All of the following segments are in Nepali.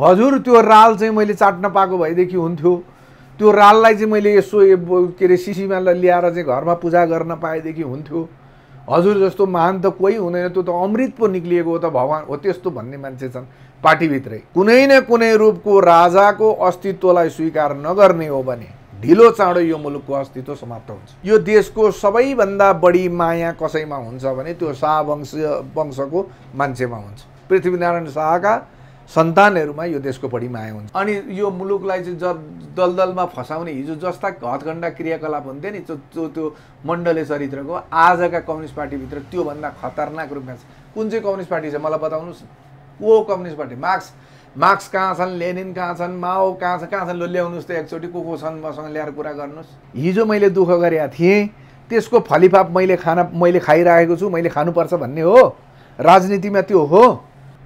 हजुर त्यो राल चाहिँ मैले चाट्न पाएको भएदेखि हुन्थ्यो त्यो राललाई चाहिँ मैले यसो के अरे सिसीमा ल्याएर चाहिँ घरमा पूजा गर्न पाएदेखि हुन्थ्यो हजुर जस्तो महान त कोही हुँदैन त्यो त अमृत पो निक्लिएको हो त भगवान् हो त्यस्तो भन्ने मान्छे छन् पार्टीभित्रै कुनै न कुनै रूपको राजाको अस्तित्वलाई स्वीकार नगर्ने हो भने ढिलो चाँडो यो मुलुकको अस्तित्व समाप्त हुन्छ यो देशको सबैभन्दा बढी माया कसैमा हुन्छ भने त्यो शाह वंश वंशको मान्छेमा हुन्छ पृथ्वीनारायण शाहका सन्तानहरूमा यो देशको बढी माया हुन्छ अनि यो मुलुकलाई चाहिँ ज दलदलमा फसाउने हिजो जस्ता हतघण्डा क्रियाकलाप हुन्थ्यो नि त्यो त्यो मण्डले चरित्रको आजका कम्युनिस्ट पार्टीभित्र त्योभन्दा खतरनाक रूपमा छ कुन चाहिँ कम्युनिस्ट पार्टी छ मलाई बताउनुहोस् को कम्युनिस्ट पार्टी मार्क्स मार्क्स कहाँ छन् लेनिन कहाँ छन् माओ कहाँ छ कहाँ छन् लो ल्याउनुहोस् त एकचोटि को को छन् मसँग ल्याएर कुरा गर्नुहोस् हिजो मैले दुःख गरेका थिएँ त्यसको फलिफाप मैले खाना मैले खाइरहेको छु मैले खानुपर्छ भन्ने हो राजनीतिमा त्यो हो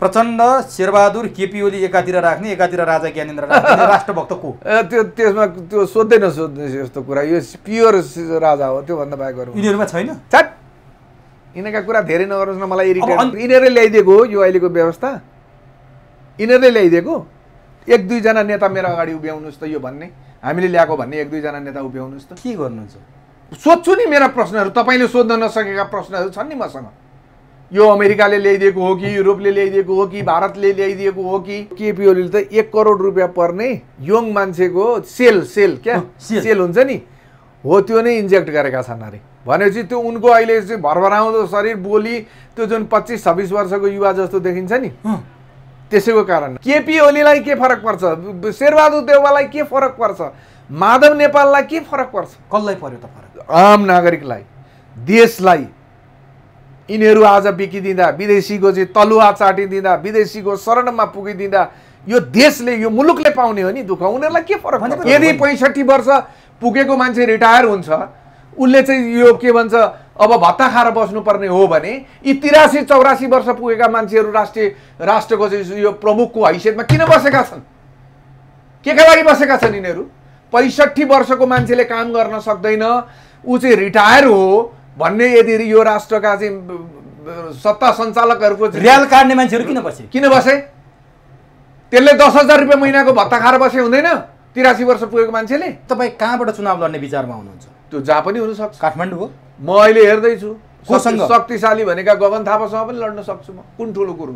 प्रचण्ड शेरबहादुर केपी ओली एकातिर राख्ने एकातिर राजा ज्ञानेन्द्र राख्ने राष्ट्रभक्त को त्यो त्यसमा त्यो सोध्दैन सोध्ने यस्तो कुरा यो प्योर राजा हो त्योभन्दा बाहेक यिनीहरूमा छैन यिनीहरूका कुरा धेरै नगर्नुहोस् न मलाई इरिटेट यिनीहरूले ल्याइदिएको हो यो अहिलेको व्यवस्था यिनीहरूले ल्याइदिएको एक दुईजना नेता मेरो अगाडि उभ्याउनुहोस् त यो भन्ने हामीले ल्याएको भन्ने एक दुईजना नेता उभ्याउनुहोस् त के गर्नुहुन्छ सोध्छु नि मेरा प्रश्नहरू तपाईँले सोध्न नसकेका प्रश्नहरू छन् नि मसँग यो अमेरिकाले ल्याइदिएको हो कि युरोपले ल्याइदिएको हो कि भारतले ल्याइदिएको हो कि केपिओले त एक करोड रुपियाँ पर्ने यङ मान्छेको सेल सेल क्या सेल, हुन्छ नि हो त्यो नै इन्जेक्ट गरेका छन् अरे भनेपछि त्यो उनको अहिले चाहिँ भरभराउँदो शरीर बोली त्यो जुन पच्चिस छब्बिस वर्षको युवा जस्तो देखिन्छ नि त्यसैको कारण केपी ओलीलाई के फरक पर्छ शेरबहादुर देउवालाई के फरक पर्छ माधव नेपाललाई के फरक पर्छ कसलाई पर्यो त फरक आम नागरिकलाई देशलाई यिनीहरू आज बिकिदिँदा विदेशीको चाहिँ तलुवा चाटिदिँदा विदेशीको शरणमा पुगिदिँदा यो देशले यो मुलुकले पाउने हो नि दुःख उनीहरूलाई के फरक यदि पैँसठी वर्ष पुगेको मान्छे रिटायर हुन्छ उसले चाहिँ यो के भन्छ अब भत्ता खाएर बस्नुपर्ने हो भने यी तिरासी चौरासी वर्ष पुगेका मान्छेहरू राष्ट्रिय राष्ट्रको चाहिँ यो प्रमुखको हैसियतमा किन बसेका छन् के का लागि बसेका छन् यिनीहरू पैँसठी वर्षको मान्छेले काम गर्न सक्दैन ऊ चाहिँ रिटायर हो भन्ने यदि यो राष्ट्रका चाहिँ सत्ता सञ्चालकहरूको रियाल काट्ने मान्छेहरू किन बसे किन बसे त्यसले दस हजार रुपियाँ महिनाको भत्ता खाएर बसे हुँदैन तिरासी वर्ष पुगेको मान्छेले तपाईँ कहाँबाट चुनाव लड्ने विचारमा हुनुहुन्छ त्यो जहाँ पनि हुनसक्छ काठमाडौँ हो म अहिले हेर्दैछु कोसँग शक्तिशाली भनेका गगन थापासँग पनि लड्न सक्छु म कुन ठुलो कुरो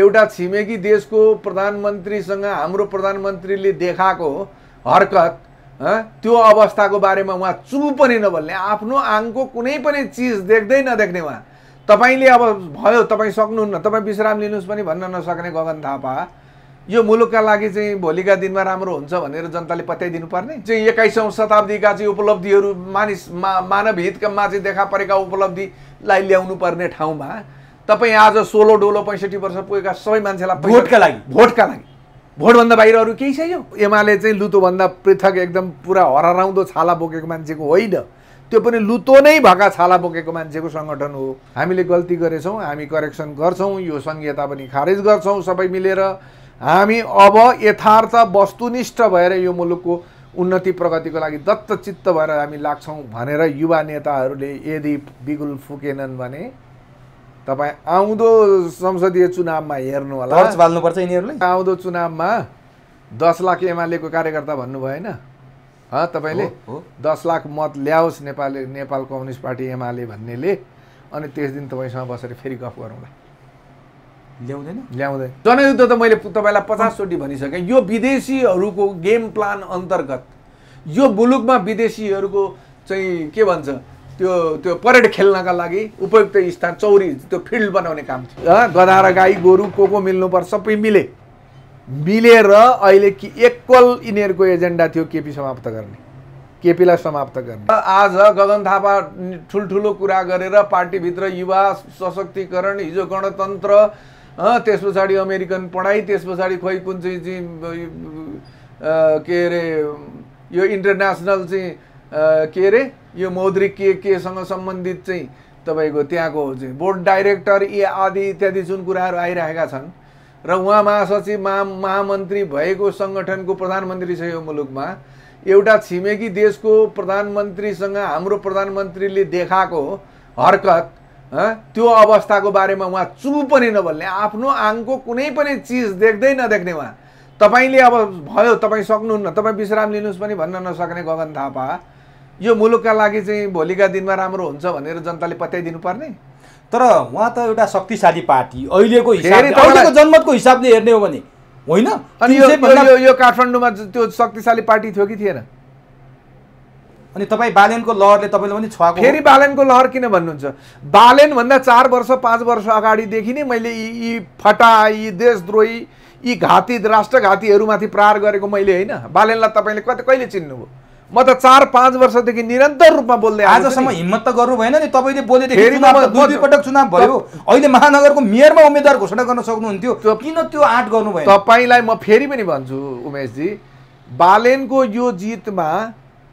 एउटा छिमेकी देशको प्रधानमन्त्रीसँग हाम्रो प्रधानमन्त्रीले देखाएको हरकत त्यो अवस्थाको बारेमा उहाँ चु पनि नबोल्ने आफ्नो आङको कुनै पनि चिज देख्दै नदेख्ने उहाँ तपाईँले अब भयो तपाईँ सक्नुहुन्न तपाईँ विश्राम लिनुहोस् पनि भन्न नसक्ने गगन थापा यो मुलुकका लागि चाहिँ भोलिका दिनमा राम्रो हुन्छ भनेर जनताले पर्ने चाहिँ एक्काइसौँ शताब्दीका चाहिँ उपलब्धिहरू मानिस मा मानव हितकामा चाहिँ देखा परेका उपलब्धिलाई ल्याउनु पर्ने ठाउँमा तपाईँ आज सोलो डोलो पैँसठी वर्ष पुगेका सबै मान्छेलाई भोटका लागि भोटका लागि भोटभन्दा बाहिर अरू केही छैन एमाले चाहिँ लुतोभन्दा पृथक एकदम पुरा हराउँदो छाला बोकेको मान्छेको होइन त्यो पनि लुतो नै भएका छाला बोकेको मान्छेको सङ्गठन हो हामीले गल्ती गरेछौँ हामी करेक्सन गर्छौँ यो सङ्घीयता पनि खारेज गर्छौँ सबै मिलेर हामी अब यथार्थ वस्तुनिष्ठ भएर यो मुलुकको उन्नति प्रगतिको लागि दत्तचित्त भएर हामी लाग्छौँ भनेर युवा नेताहरूले यदि बिगुल फुकेनन् भने तपाईँ आउँदो संसदीय चुनावमा हेर्नु होला बाल्नुपर्छ यिनीहरूले आउँदो चुनावमा दस लाख एमालेको कार्यकर्ता भन्नुभयो होइन तपाईँले दस लाख मत ल्याओस् नेपाल नेपाल कम्युनिस्ट पार्टी एमाले भन्नेले अनि त्यस दिन तपाईँसँग बसेर फेरि गफ गरौँला ल्याउँदैन ल्याउँदैन जनयुद्ध त मैले तपाईँलाई पचासचोटि भनिसकेँ यो विदेशीहरूको गेम प्लान अन्तर्गत यो मुलुकमा विदेशीहरूको चाहिँ के भन्छ त्यो त्यो परेड खेल्नका लागि उपयुक्त स्थान चौरी त्यो फिल्ड बनाउने काम थियो गधा र गाई गोरु को को पर्छ सबै मिले मिलेर अहिले कि इक्वल यिनीहरूको एजेन्डा थियो केपी समाप्त गर्ने केपीलाई समाप्त गर्ने आज गगन थापा ठुल्ठुलो कुरा गरेर पार्टीभित्र युवा सशक्तिकरण हिजो गणतन्त्र त्यस पछाडि अमेरिकन पढाइ त्यस पछाडि खोइ कुन चाहिँ के अरे यो इन्टरनेसनल चाहिँ के अरे यो मौद्रिक के केसँग सम्बन्धित चाहिँ तपाईँको त्यहाँको चाहिँ बोर्ड डाइरेक्टर यी आदि इत्यादि जुन कुराहरू आइरहेका छन् र उहाँ महासचिव महा महामन्त्री भएको सङ्गठनको प्रधानमन्त्री छ यो मुलुकमा एउटा छिमेकी देशको प्रधानमन्त्रीसँग हाम्रो प्रधानमन्त्रीले देखाएको हरकत त्यो अवस्थाको बारेमा उहाँ चु पनि नबोल्ने आफ्नो आङको कुनै पनि चिज देख्दै नदेख्ने उहाँ तपाईँले अब भयो तपाईँ सक्नुहुन्न तपाईँ विश्राम लिनुहोस् पनि भन्न नसक्ने गगन थापा यो मुलुकका लागि चाहिँ भोलिका दिनमा राम्रो हुन्छ भनेर जनताले पत्याइदिनु पर्ने तर उहाँ त एउटा शक्तिशाली पार्टी अहिलेको अहिलेको जनमतको हिसाबले हेर्ने हो भने होइन अनि यो काठमाडौँमा त्यो शक्तिशाली पार्टी थियो कि थिएन अनि तपाईँ बालेनको लहरले तपाईँले पनि छ फेरि बालेनको लहर किन भन्नुहुन्छ बालेनभन्दा चार वर्ष पाँच वर्ष अगाडिदेखि नै मैले यी फटा यी देशद्रोही यी घाती राष्ट्रघातीहरूमाथि प्रहार गरेको मैले होइन बालेनलाई तपाईँले कति कहिले चिन्नुभयो म त चार पाँच वर्षदेखि निरन्तर रूपमा बोल्दै आजसम्म हिम्मत त गर्नु भएन नि तपाईँले बोलेदेखि पटक चुनाव भयो अहिले महानगरको मेयरमा उम्मेद्वार घोषणा गर्न सक्नुहुन्थ्यो किन त्यो आँट गर्नु भयो तपाईँलाई म फेरि पनि भन्छु उमेशजी बालेनको यो जितमा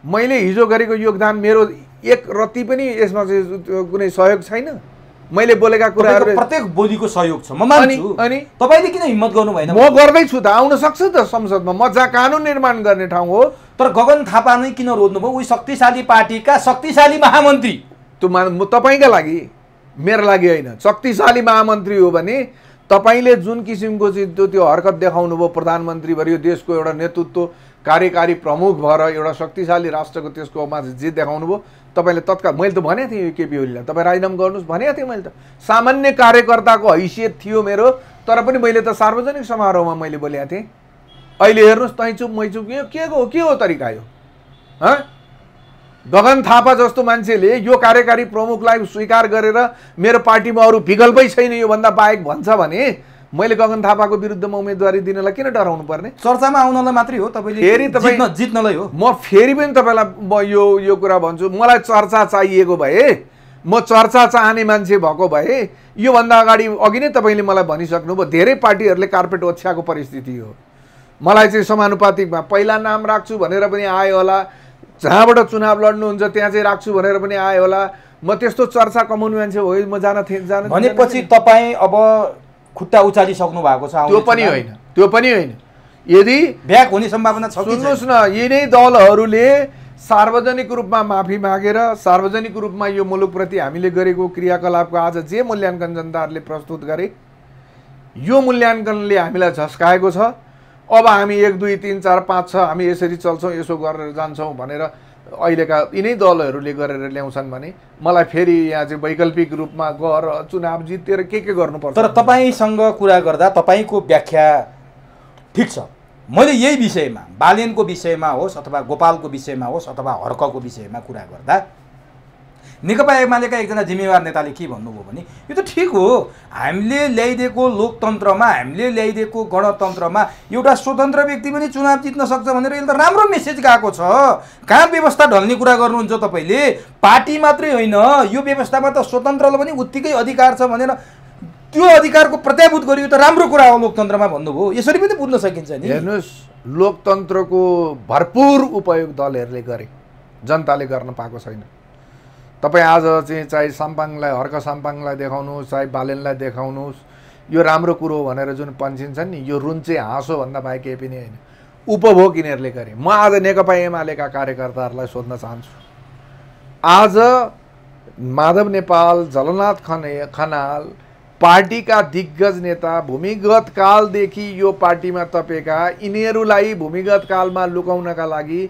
मैले हिजो गरेको योगदान मेरो एक रत्ती पनि यसमा चाहिँ कुनै सहयोग छैन मैले बोलेका कुराहरू प्रत्येक बोलीको सहयोग छ म अनि तपाईँले किन हिम्मत गर्नु भएन म गर्दैछु त आउन सक्छु त संसदमा म जहाँ कानुन निर्माण गर्ने ठाउँ हो तर गगन थापा नै किन रोज्नुभयो उही शक्तिशाली पार्टीका शक्तिशाली महामन्त्री त्यो म तपाईँका लागि मेरो लागि होइन शक्तिशाली महामन्त्री हो भने तपाईँले जुन किसिमको चाहिँ त्यो त्यो हरकत देखाउनु भयो प्रधानमन्त्री भयो यो देशको एउटा नेतृत्व कार्यकारी प्रमुख भएर एउटा शक्तिशाली राष्ट्रको त्यसकोमा जे देखाउनु भयो तपाईँले तत्काल मैले त भनेको थिएँ यो केपी ओलीलाई तपाईँ राजीनामा गर्नुहोस् भनेको थिएँ मैले त सामान्य कार्यकर्ताको हैसियत थियो मेरो तर पनि मैले त सार्वजनिक समारोहमा मैले बोलेको थिएँ अहिले हेर्नुहोस् तैँचुप मैचुप यो के को के हो तरिका यो हँ गगन थापा जस्तो मान्छेले यो कार्यकारी प्रमुखलाई स्वीकार गरेर मेरो पार्टीमा अरू विकल्पै छैन योभन्दा बाहेक भन्छ भने मैले गगन थापाको विरुद्धमा उम्मेदवारी दिनलाई किन डराउनु पर्ने चर्चामा आउनलाई मात्रै हो तपाईँले फेरि तपाईँ जित्नलाई हो म फेरि पनि तपाईँलाई म यो यो कुरा भन्छु मलाई चर्चा चाहिएको भए म चर्चा चाहने मान्छे भएको भए योभन्दा अगाडि अघि नै तपाईँले मलाई भयो धेरै पार्टीहरूले कार्पेट ओछ्याएको परिस्थिति हो मलाई चाहिँ समानुपातिकमा पहिला नाम राख्छु भनेर पनि आयो होला जहाँबाट चुनाव लड्नुहुन्छ त्यहाँ चाहिँ राख्छु भनेर पनि आयो होला म त्यस्तो चर्चा कमाउने मान्छे हो म जान थिएँ जान भनेपछि तपाईँ अब खुट्टा उचालिसक्नु भएको छ त्यो पनि होइन त्यो पनि होइन यदि ब्याक हुने सम्भावना छ सुन्नुहोस् न यिनै दलहरूले सार्वजनिक रूपमा माफी मागेर सार्वजनिक रूपमा यो मुलुकप्रति हामीले गरेको क्रियाकलापको आज जे मूल्याङ्कन जनताहरूले प्रस्तुत गरे यो मूल्याङ्कनले हामीलाई झस्काएको छ अब हामी एक दुई तिन चार पाँच छ हामी यसरी चल्छौँ यसो गरेर जान्छौँ भनेर अहिलेका यिनै दलहरूले गरेर ल्याउँछन् भने मलाई फेरि यहाँ चाहिँ वैकल्पिक रूपमा गएर चुनाव जितेर के के गर्नुपर्छ तर तपाईँसँग कुरा गर्दा तपाईँको व्याख्या ठिक छ मैले यही विषयमा बालेनको विषयमा होस् अथवा गोपालको विषयमा होस् अथवा हर्कको विषयमा कुरा गर्दा नेकपा एमालेका एकजना जिम्मेवार नेताले के भन्नुभयो भने यो त ठिक हो हामीले ल्याइदिएको लोकतन्त्रमा हामीले ल्याइदिएको गणतन्त्रमा एउटा स्वतन्त्र व्यक्ति पनि चुनाव जित्न सक्छ भनेर यसले त राम्रो मेसेज गएको छ कहाँ व्यवस्था ढल्ने कुरा गर्नुहुन्छ तपाईँले पार्टी मात्रै होइन यो व्यवस्थामा त स्वतन्त्रलाई पनि उत्तिकै अधिकार छ भनेर त्यो अधिकारको प्रत्याभूत गरियो त राम्रो कुरा हो लोकतन्त्रमा भन्नुभयो यसरी पनि बुझ्न सकिन्छ नि हेर्नुहोस् लोकतन्त्रको भरपुर उपयोग दलहरूले गरे जनताले गर्न पाएको छैन तपाईँ आज चाहिँ चाहे साम्पाङलाई हर्क साम्पाङलाई देखाउनुहोस् चाहे बालेनलाई देखाउनुहोस् यो राम्रो कुरो भनेर जुन पन्छिन्छन् नि यो रुन चाहिँ भन्दा बाहेक केही पनि होइन उपभोग यिनीहरूले गरे म आज नेकपा एमालेका कार्यकर्ताहरूलाई सोध्न चाहन्छु आज माधव नेपाल जलनाथ खने खनाल पार्टीका दिग्गज नेता भूमिगत कालदेखि यो पार्टीमा तपेका यिनीहरूलाई भूमिगत कालमा लुकाउनका लागि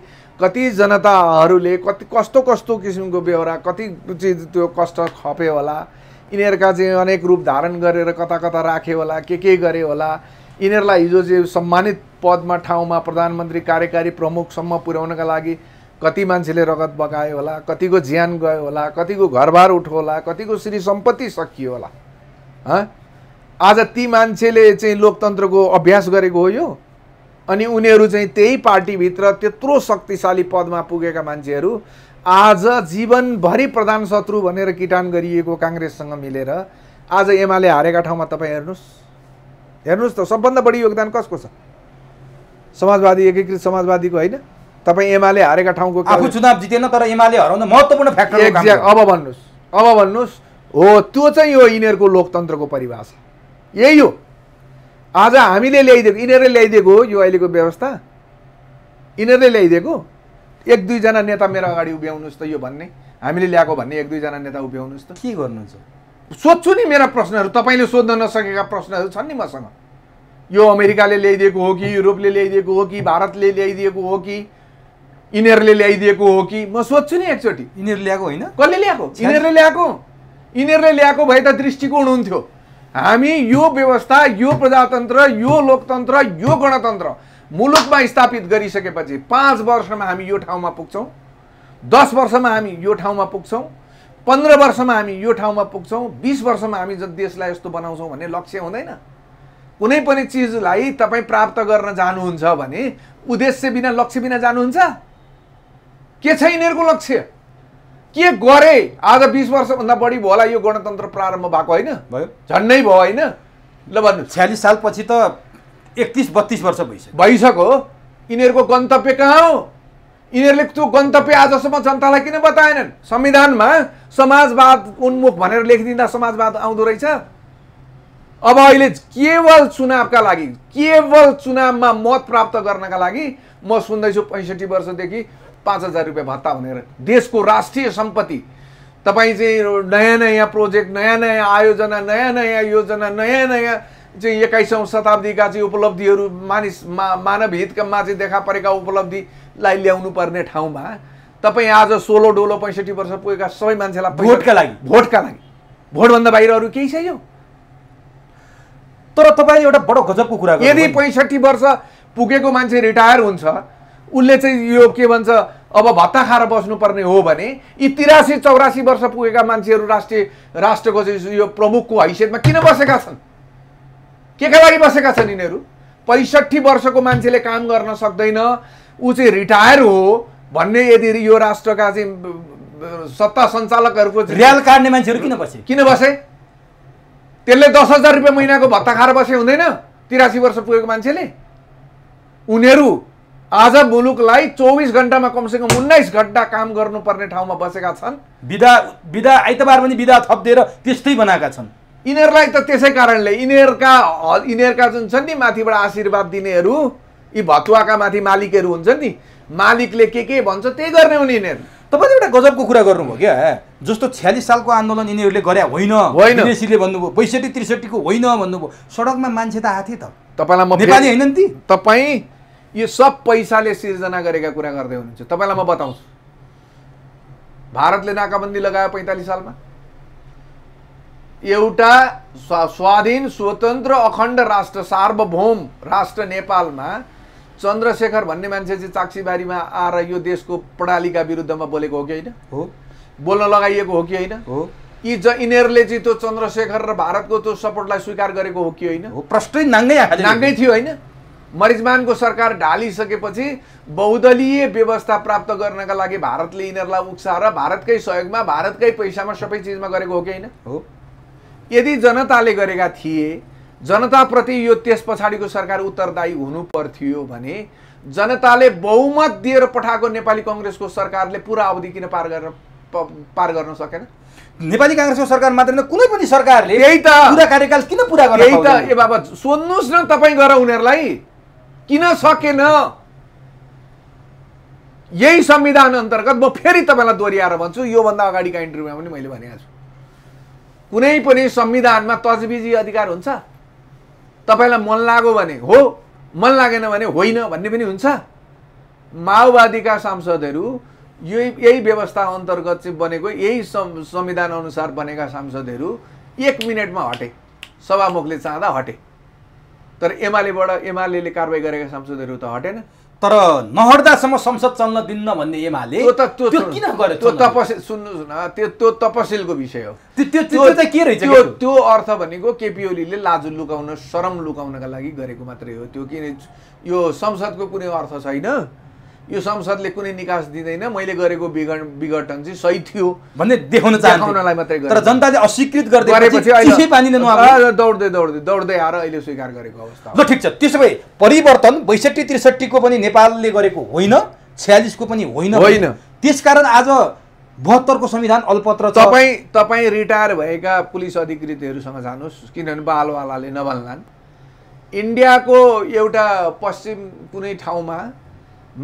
कति जनताहरूले कति कस्तो कस्तो किसिमको बेहोरा कति चिज त्यो कष्ट खपे होला यिनीहरूका चाहिँ अनेक रूप धारण गरेर कता कता राख्यो होला के के गरे होला यिनीहरूलाई हिजो चाहिँ सम्मानित पदमा ठाउँमा प्रधानमन्त्री कार्यकारी प्रमुखसम्म पुर्याउनका लागि कति मान्छेले रगत बगायो होला कतिको ज्यान गयो होला कतिको घरबार उठो होला कतिको श्री सम्पत्ति सकियो होला आज ती मान्छेले चाहिँ लोकतन्त्रको अभ्यास गरेको हो यो अनि उनीहरू चाहिँ त्यही पार्टीभित्र त्यत्रो शक्तिशाली पदमा पुगेका मान्छेहरू आज जीवनभरि प्रधान शत्रु भनेर किटान गरिएको काङ्ग्रेससँग मिलेर आज एमाले हारेका ठाउँमा तपाईँ हेर्नुहोस् हेर्नुहोस् त सबभन्दा बढी योगदान कसको छ समाजवादी एकीकृत समाजवादीको होइन तपाईँ एमाले हारेका ठाउँको चुनाव जितेन तर एमाले हराउन महत्त्वपूर्ण फ्याक्टर अब भन्नुहोस् अब भन्नुहोस् हो त्यो चाहिँ यो यिनीहरूको लोकतन्त्रको परिभाषा यही हो आज हामीले ल्याइदिएको यिनीहरूले ल्याइदिएको हो यो अहिलेको व्यवस्था यिनीहरूले ल्याइदिएको एक दुईजना नेता मेरो अगाडि उभ्याउनुहोस् त यो भन्ने हामीले ल्याएको भन्ने एक दुईजना नेता उभ्याउनुहोस् त के गर्नुहुन्छ सोध्छु नि मेरा प्रश्नहरू तपाईँले सोध्न नसकेका प्रश्नहरू छन् नि मसँग यो अमेरिकाले ल्याइदिएको हो कि युरोपले ल्याइदिएको हो कि भारतले ल्याइदिएको हो कि यिनीहरूले ल्याइदिएको हो कि म सोध्छु नि एकचोटि यिनीहरू ल्याएको होइन कसले ल्याएको यिनीहरूले ल्याएको यिनीहरूले ल्याएको भए त दृष्टिकोण हुन्थ्यो हामी यो व्यवस्था यो प्रजातन्त्र यो लोकतन्त्र यो गणतन्त्र मुलुकमा स्थापित गरिसकेपछि पाँच वर्षमा हामी यो ठाउँमा पुग्छौँ दस वर्षमा हामी यो ठाउँमा पुग्छौँ पन्ध्र वर्षमा हामी यो ठाउँमा पुग्छौँ बिस वर्षमा हामी देशलाई यस्तो बनाउँछौँ भन्ने लक्ष्य हुँदैन कुनै पनि चिजलाई तपाईँ प्राप्त गर्न जानुहुन्छ भने उद्देश्य बिना लक्ष्य बिना जानुहुन्छ के छ यिनीहरूको लक्ष्य के गरे आज बिस वर्षभन्दा बढी भयो होला यो गणतन्त्र प्रारम्भ भएको होइन भयो झन्डै भयो होइन ल भन्नु छ्यालिस सालपछि त एकतिस बत्तिस वर्ष भइसक्यो भइसक्यो यिनीहरूको गन्तव्य कहाँ हो यिनीहरूले त्यो गन्तव्य आजसम्म जनतालाई किन बताएनन् संविधानमा समाजवाद उन्मुख भनेर लेखिदिँदा समाजवाद आउँदो रहेछ अब अहिले केवल चुनावका लागि केवल चुनावमा मत प्राप्त गर्नका लागि म सुन्दैछु पैँसठी वर्षदेखि पाँच हजार रुपियाँ भत्ता भनेर देशको राष्ट्रिय सम्पत्ति तपाईँ चाहिँ नयाँ नयाँ प्रोजेक्ट नयाँ नयाँ आयोजना नयाँ नयाँ योजना नयाँ नयाँ चाहिँ एक्काइसौँ शताब्दीका चाहिँ उपलब्धिहरू मानिस मा मानव हितकामा चाहिँ देखा परेका उपलब्धिलाई ल्याउनु पर्ने ठाउँमा तपाईँ आज सोलो डोलो पैँसठी वर्ष पुगेका सबै मान्छेलाई भोटका लागि भोटका लागि भोटभन्दा बाहिर अरू केही छैन तर तपाईँ एउटा बडो गजबको कुरा यदि पैँसठी वर्ष पुगेको मान्छे रिटायर हुन्छ उसले चाहिँ यो के भन्छ अब भत्ता खाएर बस्नुपर्ने हो भने यी तिरासी चौरासी वर्ष पुगेका मान्छेहरू राष्ट्रिय राष्ट्रको चाहिँ यो प्रमुखको हैसियतमा किन बसेका छन् के का लागि बसेका छन् यिनीहरू पैँसठी वर्षको मान्छेले काम गर्न सक्दैन ऊ चाहिँ रिटायर हो भन्ने यदि यो राष्ट्रका चाहिँ सत्ता सञ्चालकहरूको रियाल काट्ने मान्छेहरू किन बसे किन बसे त्यसले दस हजार रुपियाँ महिनाको भत्ता खाएर बसे हुँदैन तिरासी वर्ष पुगेको मान्छेले उनीहरू आज मुलुकलाई चौबिस घन्टामा कमसेकम उन्नाइस घन्टा काम गर्नुपर्ने ठाउँमा बसेका छन् विधा विधा आइतबार पनि बिदा थपिदिएर त्यस्तै बनाएका छन् यिनीहरूलाई त त्यसै कारणले यिनीहरूका यिनीहरूका जुन छन् नि माथिबाट आशीर्वाद दिनेहरू यी भतुवाका माथि मालिकहरू हुन्छन् नि मालिकले के के भन्छ त्यही गर्ने हुन् यिनीहरू तपाईँले एउटा गजबको कुरा गर्नुभयो क्या जस्तो छ्यालिस सालको आन्दोलन यिनीहरूले गरे होइन होइन विदेशीले भन्नुभयो बैसठी त्रिसठीको होइन भन्नुभयो सडकमा मान्छे त आथे त तपाईँलाई म नेपाली होइन नि ती तपाईँ यो सब पैसाले सिर्जना गरेका कुरा गर्दै हुनुहुन्छ तपाईँलाई म बताउँछु भारतले नाकाबन्दी लगायो पैँतालिस सालमा एउटा स्वाधीन स्वतन्त्र अखण्ड राष्ट्र सार्वभौम राष्ट्र नेपालमा चन्द्रशेखर भन्ने मान्छे चाहिँ चाक्सीबारीमा आएर यो देशको प्रणालीका विरुद्धमा बोलेको हो कि होइन हो बोल्न लगाइएको हो कि होइन हो यी ज यिनीहरूले चाहिँ त्यो चन्द्रशेखर र भारतको त्यो सपोर्टलाई स्वीकार गरेको हो कि होइन हो प्रष्टै नाङ्गै नाङ्गै थियो होइन मरिजमानको सरकार ढालिसकेपछि बहुदलीय व्यवस्था प्राप्त गर्नका लागि भारतले यिनीहरूलाई उक्साएर भारतकै सहयोगमा भारतकै पैसामा सबै चिजमा गरेको हो कि होइन हो यदि जनताले गरेका थिए जनताप्रति यो त्यस पछाडिको सरकार उत्तरदायी हुनु पर्थ्यो भने जनताले बहुमत दिएर पठाएको नेपाली कङ्ग्रेसको सरकारले पुरा अवधि किन पार गरेर पार गर्न सकेन नेपाली काङ्ग्रेसको सरकार मात्र होइन कुनै पनि सरकारले त कार्यकाल किन पुरा गर्नु त ए बाबा सोध्नुहोस् न तपाईँ गर उनीहरूलाई किन सकेन यही संविधान अन्तर्गत म फेरि तपाईँलाई दोहोऱ्याएर भन्छु योभन्दा अगाडिका इन्टरभ्यूमा पनि मैले भनेको छु कुनै पनि संविधानमा तजबिजी अधिकार हुन्छ तपाईँलाई मन लाग्यो भने हो मन लागेन भने होइन भन्ने पनि हुन्छ माओवादीका सांसदहरू यही यही व्यवस्था अन्तर्गत चाहिँ बनेको यही संविधान अनुसार बनेका सांसदहरू एक मिनटमा हटे सभामुखले चाहँदा हटे तर एमालेबाट एमाले कारवाही गरेका सांसदहरू त हटेन तर नहट्दासम्म संसद चल्न दिन्न भन्ने एमाले त्यो किन गर्यो तपसिल सुन्नुहोस् न त्यो त्यो तपसिलको विषय हो त्यो त के रहेछ त्यो त्यो अर्थ भनेको केपी ओलीले लाजु लुकाउन शरम लुकाउनका लागि गरेको मात्रै हो त्यो किन यो संसदको कुनै अर्थ छैन यो संसदले कुनै निकास दिँदैन मैले गरेको विघटन विघटन चाहिँ सही थियो भन्ने देखाउन देखाउनलाई मात्रै तर जनताले अस्वीकृत गर्दै दौड्दै दौड्दै दौड्दै आएर अहिले स्वीकार गरेको अवस्था ल ठिक छ त्यसो भए परिवर्तन बैसठी त्रिसठीको पनि नेपालले गरेको होइन छ्यालिसको पनि होइन होइन त्यसकारण आज बहत्तरको संविधान अल्पत्र तपाईँ तपाईँ रिटायर भएका पुलिस अधिकृतहरूसँग जानुहोस् किनभने बालवालाले नभन्लान् इन्डियाको एउटा पश्चिम कुनै ठाउँमा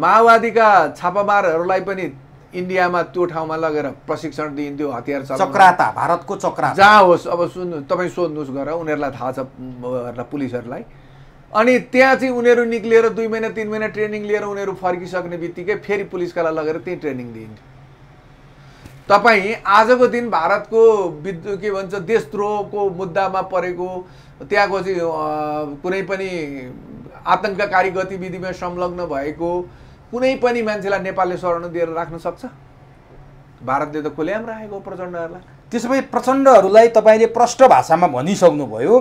माओवादीका छापामारहरूलाई पनि इन्डियामा त्यो ठाउँमा लगेर प्रशिक्षण दिइन्थ्यो हतियार चक्राता भारतको चक्रा जहाँ होस् अब सुन्नु तपाईँ सोध्नुहोस् गएर उनीहरूलाई थाहा छ पुलिसहरूलाई अनि त्यहाँ चाहिँ उनीहरू निक्लिएर दुई महिना तिन महिना ट्रेनिङ लिएर उनीहरू फर्किसक्ने बित्तिकै फेरि पुलिसकालाई लगेर त्यहीँ ट्रेनिङ दिइन्थ्यो तपाईँ आजको दिन भारतको विद्यु के भन्छ देशद्रोहको मुद्दामा परेको त्यहाँको चाहिँ कुनै पनि आतङ्ककारी गतिविधिमा संलग्न भएको कुनै पनि मान्छेलाई नेपालले शरण दिएर राख्न सक्छ भारतले त खुल्याम राखेको प्रचण्डहरूलाई त्यसो भए प्रचण्डहरूलाई तपाईँले प्रष्ट भाषामा भनिसक्नुभयो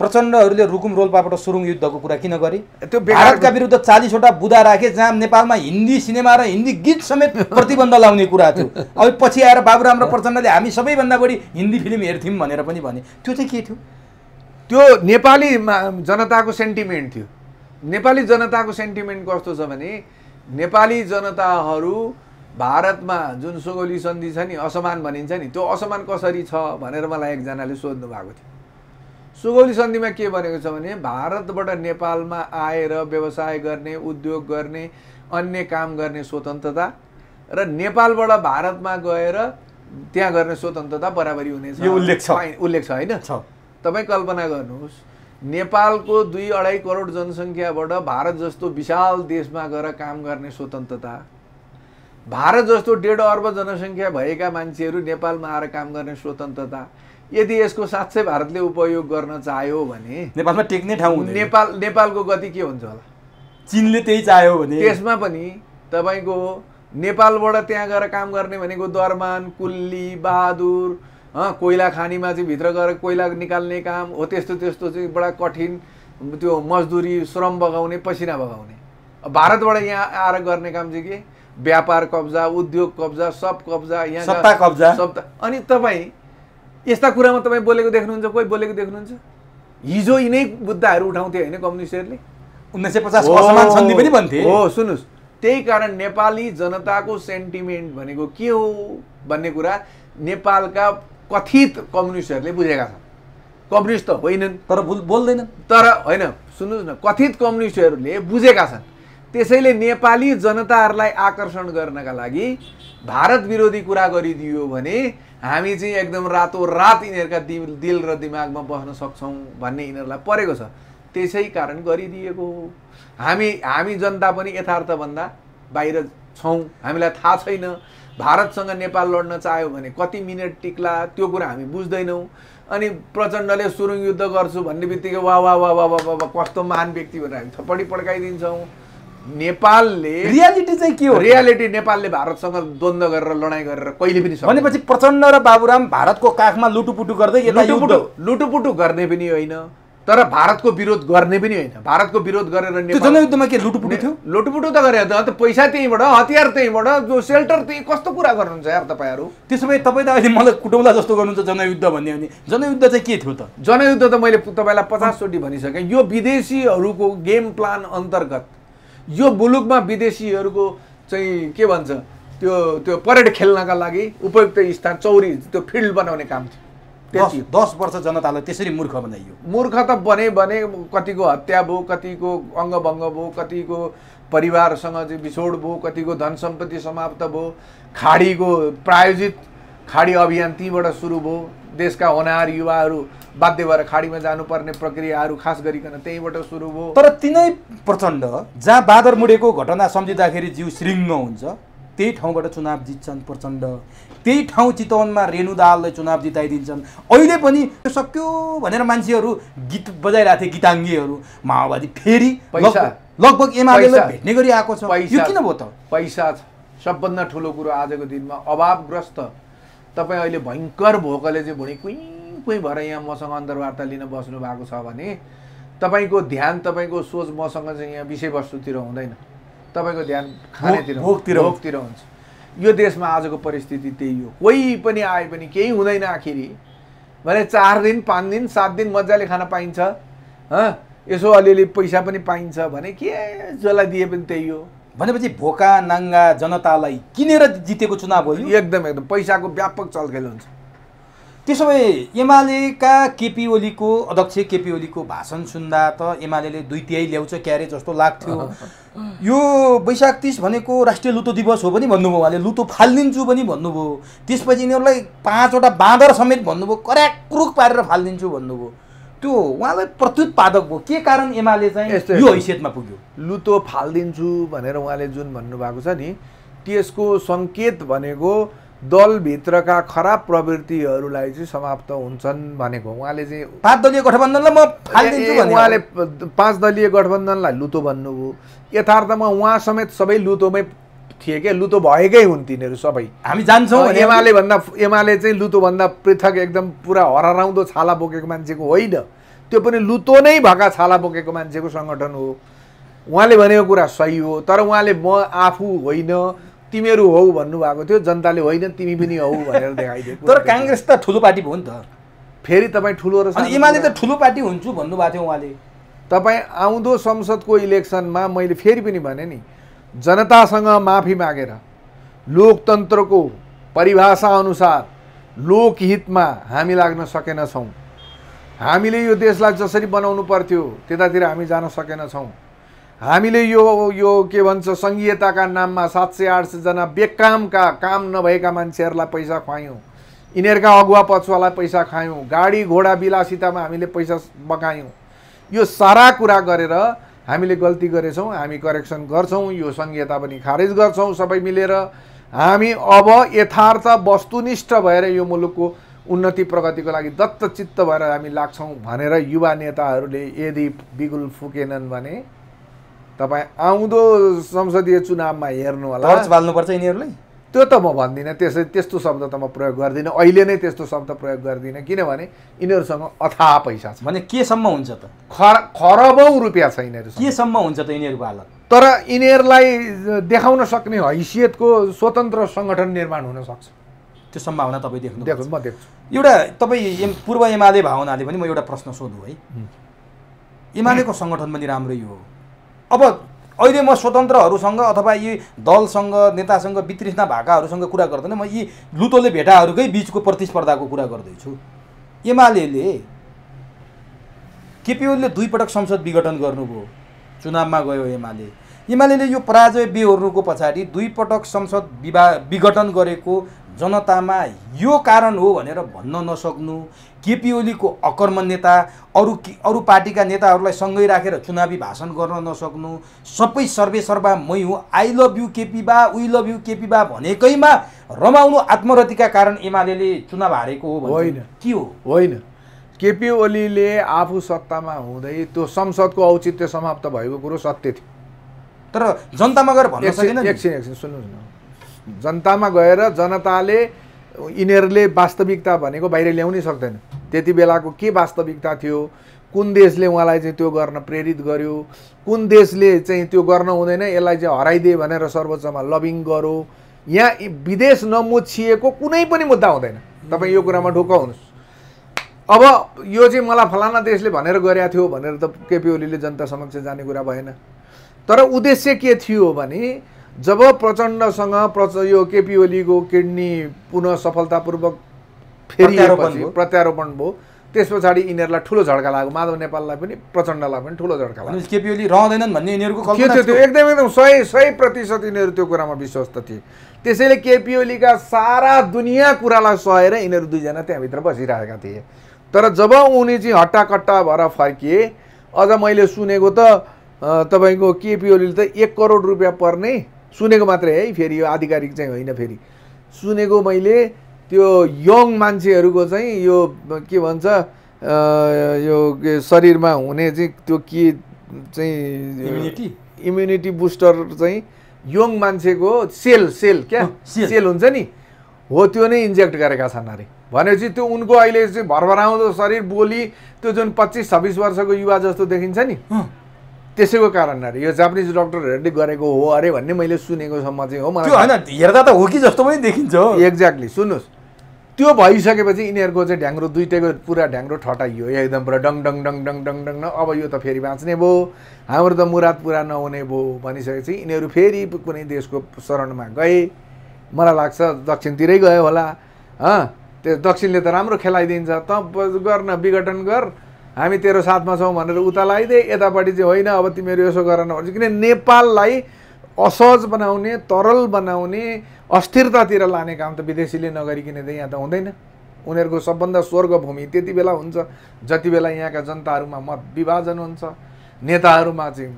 प्रचण्डहरूले रुकुम रोल्पाबाट सुरुङ युद्धको कुरा किन गरे त्यो भारतका विरुद्ध चालिसवटा बुदा राखे जहाँ नेपालमा हिन्दी सिनेमा र हिन्दी गीत समेत प्रतिबन्ध लाउने कुरा थियो अब पछि आएर बाबुराम र प्रचण्डले हामी सबैभन्दा बढी हिन्दी फिल्म हेर्थ्यौँ भनेर पनि भने त्यो चाहिँ के थियो त्यो नेपाली जनताको सेन्टिमेन्ट थियो नेपाली जनताको सेन्टिमेन्ट कस्तो छ भने नेपाली जनताहरू भारतमा जुन सुगौली सन्धि छ नि असमान भनिन्छ नि त्यो असमान कसरी छ भनेर मलाई एकजनाले सोध्नु भएको थियो सुगौली सन्धिमा के भनेको छ भने भारतबाट नेपालमा आएर व्यवसाय गर्ने उद्योग गर्ने अन्य काम गर्ने स्वतन्त्रता र नेपालबाट भारतमा गएर त्यहाँ गर्ने स्वतन्त्रता बराबरी हुनेछ उल्लेख छ उल्लेख छ होइन तपाईँ कल्पना गर्नुहोस् नेपालको दुई अढाई करोड जनसङ्ख्याबाट भारत जस्तो विशाल देशमा गएर काम गर्ने स्वतन्त्रता भारत जस्तो डेढ अर्ब जनसङ्ख्या भएका मान्छेहरू नेपालमा आएर काम गर्ने स्वतन्त्रता यदि यसको साँच्चै भारतले उपयोग गर्न चाह्यो भने नेपालमा टेक्ने ठाउँ नेपाल नेपालको गति के हुन्छ होला चिनले त्यही चाह्यो भने त्यसमा पनि तपाईँको नेपालबाट त्यहाँ गएर काम गर्ने भनेको दरमान कुल्ली बहादुर कोइला खानीमा चाहिँ भित्र गएर कोइला निकाल्ने काम हो त्यस्तो त्यस्तो चाहिँ बडा कठिन त्यो मजदुरी श्रम बगाउने पसिना बगाउने भारतबाट यहाँ आएर गर्ने काम चाहिँ के व्यापार कब्जा उद्योग कब्जा सब कब्जा यहाँ सत्ता कब्जा सत्ता अनि तपाईँ यस्ता कुरामा तपाईँ बोलेको देख्नुहुन्छ कोही बोलेको देख्नुहुन्छ हिजो यिनै मुद्दाहरू उठाउँथे होइन कम्युनिस्टहरूले उन्नाइस सय पचास सन्धि पनि भन्थे हो सुन्नुहोस् त्यही कारण नेपाली जनताको सेन्टिमेन्ट भनेको के हो भन्ने कुरा नेपालका कथित कम्युनिस्टहरूले बुझेका छन् कम्युनिस्ट त होइनन् तर बोल्दैनन् तर होइन सुन्नुहोस् न कथित कम्युनिस्टहरूले बुझेका छन् त्यसैले नेपाली जनताहरूलाई आकर्षण गर्नका लागि भारत विरोधी कुरा गरिदियो भने हामी चाहिँ एकदम रातो रात यिनीहरूका दिल दिल र दिमागमा बस्न सक्छौँ भन्ने यिनीहरूलाई परेको छ त्यसै कारण गरिदिएको हो हामी हामी जनता पनि यथार्थभन्दा बाहिर छौँ हामीलाई थाहा छैन भारतसँग नेपाल लड्न चाह्यो भने कति मिनट टिक्ला त्यो कुरा हामी बुझ्दैनौँ अनि प्रचण्डले सुरुङ युद्ध गर्छु भन्ने बित्तिकै वा वा वा वा वा वा कस्तो महान व्यक्ति भनेर हामी थपडी पड्काइदिन्छौँ नेपालले रियालिटी चाहिँ के हो रियालिटी नेपालले भारतसँग द्वन्द्व गरेर लडाइँ गरेर कहिले पनि भनेपछि प्रचण्ड र बाबुराम भारतको काखमा लुटुपुटु गर्दै लुटुपुटु लुटुपुटु गर्ने पनि होइन तर भारतको विरोध गर्ने पनि होइन भारतको विरोध गरेर जनयुद्धमा के लुटुपुटु थियो लुटुपुटु त गरे अन्त पैसा त्यहीँबाट हतियार त्यहीँबाट जो सेल्टर त्यहीँ कस्तो कुरा गर्नुहुन्छ यार तपाईँहरू त्यसो भए तपाईँ त अहिले मलाई कुटौला जस्तो गर्नुहुन्छ जनयुद्ध भन्यो भने जनयुद्ध चाहिँ के थियो त जनयुद्ध त मैले तपाईँलाई पचासचोटि भनिसकेँ यो विदेशीहरूको गेम प्लान अन्तर्गत यो मुलुकमा विदेशीहरूको चाहिँ के भन्छ त्यो त्यो परेड खेल्नका लागि उपयुक्त स्थान चौरी त्यो फिल्ड बनाउने काम थियो दस वर्ष जनतालाई त्यसरी मूर्ख बनाइयो मूर्ख त बने भने कतिको हत्या भयो कतिको अङ्गभङ्ग भयो कतिको परिवारसँग चाहिँ बिछोड भयो कतिको धन सम्पत्ति समाप्त भयो खाडीको प्रायोजित खाडी अभियान तीबाट सुरु भयो देशका होनार युवाहरू बाध्य भएर खाडीमा जानुपर्ने प्रक्रियाहरू खास गरिकन त्यहीँबाट सुरु भयो तर तिनै प्रचण्ड जहाँ बादर मुडेको घटना सम्झिँदाखेरि जिउ श्रृङ्ग हुन्छ त्यही ठाउँबाट चुनाव जित्छन् प्रचण्ड त्यही ठाउँ चितवनमा रेणु दाहालले चुनाव जिताइदिन्छन् अहिले पनि त्यो सक्यो भनेर मान्छेहरू गीत बजाइरहेको थिए गीताङ्गीहरू माओवादी फेरि लगभग एमाले भेट्ने गरी आएको छ यो किन भयो त पैसा छ सबभन्दा ठुलो कुरो आजको दिनमा अभावग्रस्त तपाईँ अहिले भयङ्कर भोकले चाहिँ भुँडी कुइ कुइ भएर यहाँ मसँग अन्तर्वार्ता लिन बस्नु भएको छ भने तपाईँको ध्यान तपाईँको सोच मसँग चाहिँ यहाँ विषयवस्तुतिर हुँदैन तपाईँको ध्यान खानेतिर भोकतिर भोकतिर हुन्छ यो देशमा आजको परिस्थिति त्यही हो कोही पनि आए पनि केही हुँदैन आखिरी भने चार दिन पाँच दिन सात दिन मजाले खान पाइन्छ यसो अलिअलि पैसा पनि पाइन्छ भने के जसलाई दिए पनि त्यही हो भनेपछि भोका नाङ्गा जनतालाई किनेर जितेको चुनाव हो एकदम एकदम पैसाको व्यापक चलखेल हुन्छ त्यसो भए एमालेका केपी ओलीको अध्यक्ष केपी ओलीको भाषण सुन्दा त एमाले दुई तिहाई ल्याउँछ क्यारे जस्तो लाग्थ्यो यो वैशाख तिस भनेको राष्ट्रिय लुतो दिवस हो पनि भन्नुभयो उहाँले लुतो फालिदिन्छु पनि भन्नुभयो त्यसपछि यिनीहरूलाई पाँचवटा बाँदर समेत भन्नुभयो कराक क्रुक पारेर फालिदिन्छु भन्नुभयो त्यो उहाँलाई प्रत्युत्पादक भयो के कारण एमाले चाहिँ यो हैसियतमा पुग्यो लुतो फालिदिन्छु भनेर उहाँले जुन भन्नुभएको छ नि त्यसको सङ्केत भनेको दलभित्रका खराब प्रवृत्तिहरूलाई चाहिँ समाप्त हुन्छन् भनेको उहाँले चाहिँ पाँच दलीय गठबन्धनलाई म उहाँले पाँच दलीय गठबन्धनलाई लुतो भन्नुभयो यथार्थमा उहाँ समेत सबै लुतोमै थिए क्या लुतो भएकै हुन् तिनीहरू सबै हामी जान्छौँ एमाले भन्दा एमाले चाहिँ लुतोभन्दा पृथक एकदम पुरा हराउँदो छाला बोकेको मान्छेको होइन त्यो पनि लुतो नै भएका छाला बोकेको मान्छेको सङ्गठन हो उहाँले भनेको कुरा सही हो तर उहाँले म आफू होइन तिमीहरू हौ भन्नुभएको थियो जनताले होइन तिमी पनि हौ भनेर देखाइदियो तर काङ्ग्रेस त ठुलो पार्टी भयो नि त फेरि तपाईँ ठुलो र एमाले त ठुलो पार्टी हुन्छु भन्नुभएको थियो उहाँले तपाईँ आउँदो संसदको इलेक्सनमा मैले फेरि पनि भने नि जनतासँग माफी मागेर लोकतन्त्रको परिभाषा अनुसार लोकहितमा हामी लाग्न सकेनछौँ हामीले यो देशलाई जसरी बनाउनु पर्थ्यो त्यतातिर हामी जान सकेनछौँ हामीले यो यो के भन्छ सङ्घीयताका नाममा सात सय आठ सयजना बेकामका काम नभएका मान्छेहरूलाई पैसा खुवायौँ यिनीहरूका अगुवा पछुवालाई पैसा खायौँ गाडी घोडा विलासितामा हामीले पैसा बगायौँ यो सारा कुरा गरेर हामीले गल्ती गरेछौँ हामी करेक्सन गर्छौँ यो सङ्घीयता पनि खारेज गर्छौँ सबै मिलेर हामी अब यथार्थ वस्तुनिष्ठ भएर यो मुलुकको उन्नति प्रगतिको लागि दत्तचित्त भएर हामी लाग्छौँ भनेर युवा नेताहरूले यदि बिगुल फुकेनन् भने तपाईँ आउँदो संसदीय चुनावमा हेर्नु होला टर्च बाल्नुपर्छ यिनीहरूले त्यो त म भन्दिनँ त्यसै त्यस्तो शब्द त म प्रयोग गर्दिनँ अहिले नै त्यस्तो शब्द प्रयोग गर्दिनँ किनभने यिनीहरूसँग अथाह पैसा छ भने केसम्म हुन्छ त खर खरबौँ रुपियाँ छ यिनीहरू केसम्म हुन्छ त यिनीहरूको हालत तर यिनीहरूलाई देखाउन सक्ने हैसियतको स्वतन्त्र सङ्गठन निर्माण हुनसक्छ त्यो सम्भावना तपाईँ देख्नु देख्नु म देख्छु एउटा तपाईँ पूर्व एमाले भावनाले पनि म एउटा प्रश्न सोधौँ है एमालेको सङ्गठन पनि राम्रै हो अब अहिले म स्वतन्त्रहरूसँग अथवा यी दलसँग नेतासँग वितृष्णा भाकाहरूसँग कुरा गर्दैन म यी लुतोले भेटाहरूकै बिचको प्रतिस्पर्धाको कुरा गर्दैछु एमाले केपी ओलीले दुईपटक संसद विघटन गर्नुभयो चुनावमा गयो एमाले एमाले यो पराजय बेहोर्नुको पछाडि दुईपटक संसद विवा विघटन गरेको जनतामा यो कारण हो भनेर भन्न नसक्नु केपी ओलीको अकर्मण्यता अरू अरू पार्टीका नेताहरूलाई सँगै राखेर चुनावी भाषण गर्न नसक्नु सबै सर्वेसर्वा मै हुँ आई लभ यु केपी बा उई लभ यु केपी बा भनेकैमा रमाउनु आत्मरतिका कारण एमाले चुनाव हारेको हो होइन के हो होइन केपी ओलीले आफू सत्तामा हुँदै त्यो संसदको औचित्य समाप्त भएको कुरो सत्य थियो तर जनतामा गएर भन्न सकेन एकछिन एकछिन सुन्नुहोस् न जनतामा गएर जनताले यिनीहरूले वास्तविकता भनेको बाहिर ल्याउनै सक्दैन त्यति बेलाको के वास्तविकता थियो कुन देशले उहाँलाई चाहिँ त्यो गर्न प्रेरित गर्यो कुन देशले चाहिँ त्यो गर्न हुँदैन यसलाई चाहिँ हराइदिए भनेर सर्वोच्चमा लभिङ गरो यहाँ विदेश नमुछिएको कुनै पनि मुद्दा हुँदैन तपाईँ यो कुरामा ढुक्क हुनुहोस् अब यो चाहिँ मलाई फलाना देशले भनेर गरेको थियो भनेर त केपी ओलीले जनता समक्ष जाने कुरा भएन तर उद्देश्य के थियो भने जब प्रचण्डसँग प्रच यो केपी ओलीको किडनी पुनः सफलतापूर्वक फेरि प्रत्यारोपण भयो त्यस पछाडि यिनीहरूलाई ठुलो झड्का लाग्यो माधव नेपाललाई पनि प्रचण्डलाई पनि ठुलो झड्का लाग्यो केपी ओली रहँदैनन् भन्ने यिनीहरूको के थियो त्यो एकदम एकदम सय सय प्रतिशत यिनीहरू त्यो कुरामा विश्वस्त थिए त्यसैले केपी ओलीका सारा दुनियाँ कुरालाई सहेर यिनीहरू दुईजना त्यहाँभित्र बसिरहेका थिए तर जब उनी चाहिँ हट्टाकट्टा भएर फर्किए अझ मैले सुनेको त तपाईँको केपी ओलीले त एक करोड रुपियाँ पर्ने सुनेको मात्रै है फेरि यो आधिकारिक चाहिँ होइन फेरि सुनेको मैले त्यो यङ मान्छेहरूको चाहिँ यो के भन्छ यो शरीरमा हुने चाहिँ त्यो के चाहिँ इम्युनिटी इम्युनिटी बुस्टर चाहिँ यङ मान्छेको सेल सेल क्या सेल हुन्छ नि हो त्यो नै इन्जेक्ट गरेका छन् अरे भनेपछि त्यो उनको अहिले चाहिँ भरभराउँदो शरीर बोली त्यो जुन पच्चिस छब्बिस वर्षको युवा जस्तो देखिन्छ नि त्यसैको कारण अरे यो जापानिज डक्टरहरूले गरेको हो अरे भन्ने मैले सुनेकोसम्म चाहिँ हो मलाई होइन हेर्दा त हो कि जस्तो पनि देखिन्छ एक्ज्याक्टली सुन्नुहोस् त्यो भइसकेपछि यिनीहरूको चाहिँ ढ्याङ्ग्रो दुइटैको पुरा ढ्याङ्ग्रो ठटाइयो एकदम पुरा डङ डङ डङ डङ डङ डङ अब यो त फेरि बाँच्ने भयो हाम्रो त मुराद पुरा नहुने भयो भनिसकेपछि यिनीहरू फेरि कुनै देशको शरणमा गए मलाई लाग्छ दक्षिणतिरै गयो होला हँ त्यो दक्षिणले त राम्रो खेलाइदिन्छ त गर्न विघटन गर हामी तेरो साथमा छौँ भनेर उता लगाइदिए यतापट्टि चाहिँ होइन अब तिमीहरू यसो गर न भन्छ किन नेपाललाई असहज बनाउने तरल बनाउने अस्थिरतातिर लाने काम त विदेशीले नगरिकन त यहाँ त हुँदैन उनीहरूको सबभन्दा स्वर्ग भूमि त्यति बेला हुन्छ जति बेला यहाँका जनताहरूमा मत विभाजन हुन्छ नेताहरूमा चाहिँ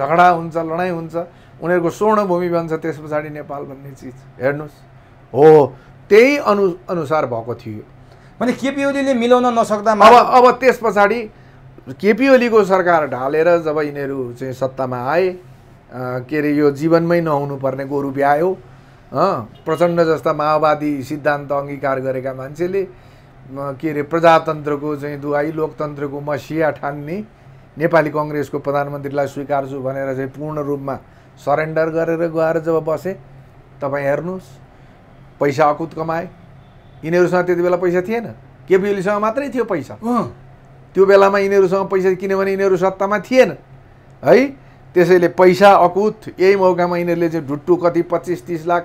झगडा हुन्छ लडाइँ हुन्छ उनीहरूको स्वर्ण भूमि बन्छ त्यस पछाडि नेपाल भन्ने चिज हेर्नुहोस् हो त्यही अनु अनुसार भएको थियो भने केपी ओलीले मिलाउन नसक्दा अब अब त्यस पछाडि केपी ओलीको सरकार ढालेर जब यिनीहरू चाहिँ सत्तामा आए के अरे यो जीवनमै नहुनुपर्ने गोरु भ्यायो प्रचण्ड जस्ता माओवादी सिद्धान्त अङ्गीकार गरेका मान्छेले के अरे प्रजातन्त्रको चाहिँ दुवाई लोकतन्त्रको मसिया ठान्ने नेपाली कङ्ग्रेसको प्रधानमन्त्रीलाई स्वीकार्छु भनेर चाहिँ पूर्ण रूपमा सरेन्डर गरेर गएर जब बसेँ तपाईँ हेर्नुहोस् पैसा अकुत कमाए यिनीहरूसँग त्यति बेला पैसा थिएन केपी मात्रै थियो पैसा त्यो बेलामा यिनीहरूसँग पैसा किनभने यिनीहरू सत्तामा थिएन है त्यसैले पैसा अकुत यही मौकामा यिनीहरूले चाहिँ ढुट्टु कति पच्चिस तिस लाख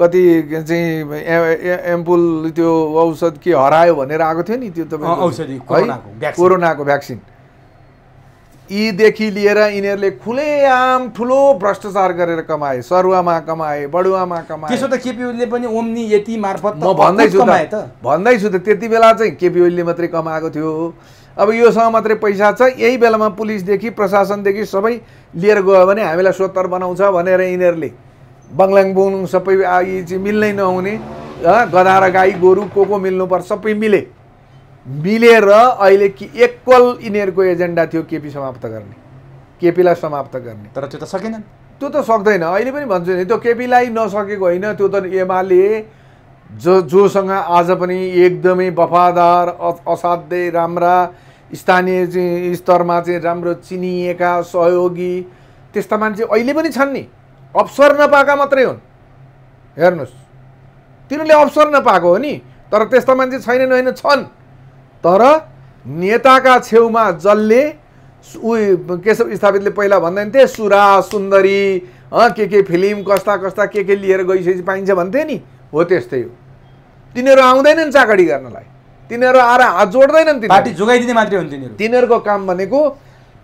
कति चाहिँ एम्पुल त्यो औषध के हरायो भनेर आएको थियो नि त्यो तपाईँ औषधि है कोरोनाको भ्याक्सिन यीदेखि लिएर यिनीहरूले खुलेआम ठुलो भ्रष्टाचार गरेर कमाए सरुवामा कमाए बडुवामा कमाए त्यसो त केपी ओलीले पनि ओम्नी यति मार्फत भन्दैछु त भन्दैछु त त्यति बेला चाहिँ केपी ओलीले मात्रै कमाएको थियो अब योसँग मात्रै पैसा छ यही बेलामा पुलिसदेखि प्रशासनदेखि सबै लिएर गयो भने हामीलाई स्वतर बनाउँछ भनेर यिनीहरूले बङ्लाङ बुङ सबै मिल्नै नहुने गधा र गाई गोरु को को मिल्नुपर्छ सबै मिले मिलेर अहिले कि इक्वल यिनीहरूको एजेन्डा थियो केपी समाप्त गर्ने केपीलाई समाप्त गर्ने तर त्यो त सकेन त्यो त सक्दैन अहिले पनि भन्छु नि त्यो केपीलाई नसकेको होइन त्यो त एमाले जो जोसँग आज पनि एकदमै वफादार असाध्यै राम्रा स्थानीय चाहिँ स्तरमा चाहिँ राम्रो चिनिएका सहयोगी त्यस्ता मान्छे अहिले पनि छन् नि अवसर नपाएका मात्रै हुन् हेर्नुहोस् तिनीहरूले अवसर नपाएको हो नि तर त्यस्ता मान्छे छैनन् होइन छन् तर नेताका छेउमा जसले केशव स्थापितले पहिला थिए सुरा सुन्दरी के के फिल्म कस्ता कस्ता के के लिएर गइसकेपछि पाइन्छ भन्थे नि हो त्यस्तै हो तिनीहरू आउँदैनन् चाकडी गर्नलाई तिनीहरू आएर हात जोड्दैनन् पार्टी जोगाइदिने मात्रै हुन् तिनीहरू तिनीहरूको काम भनेको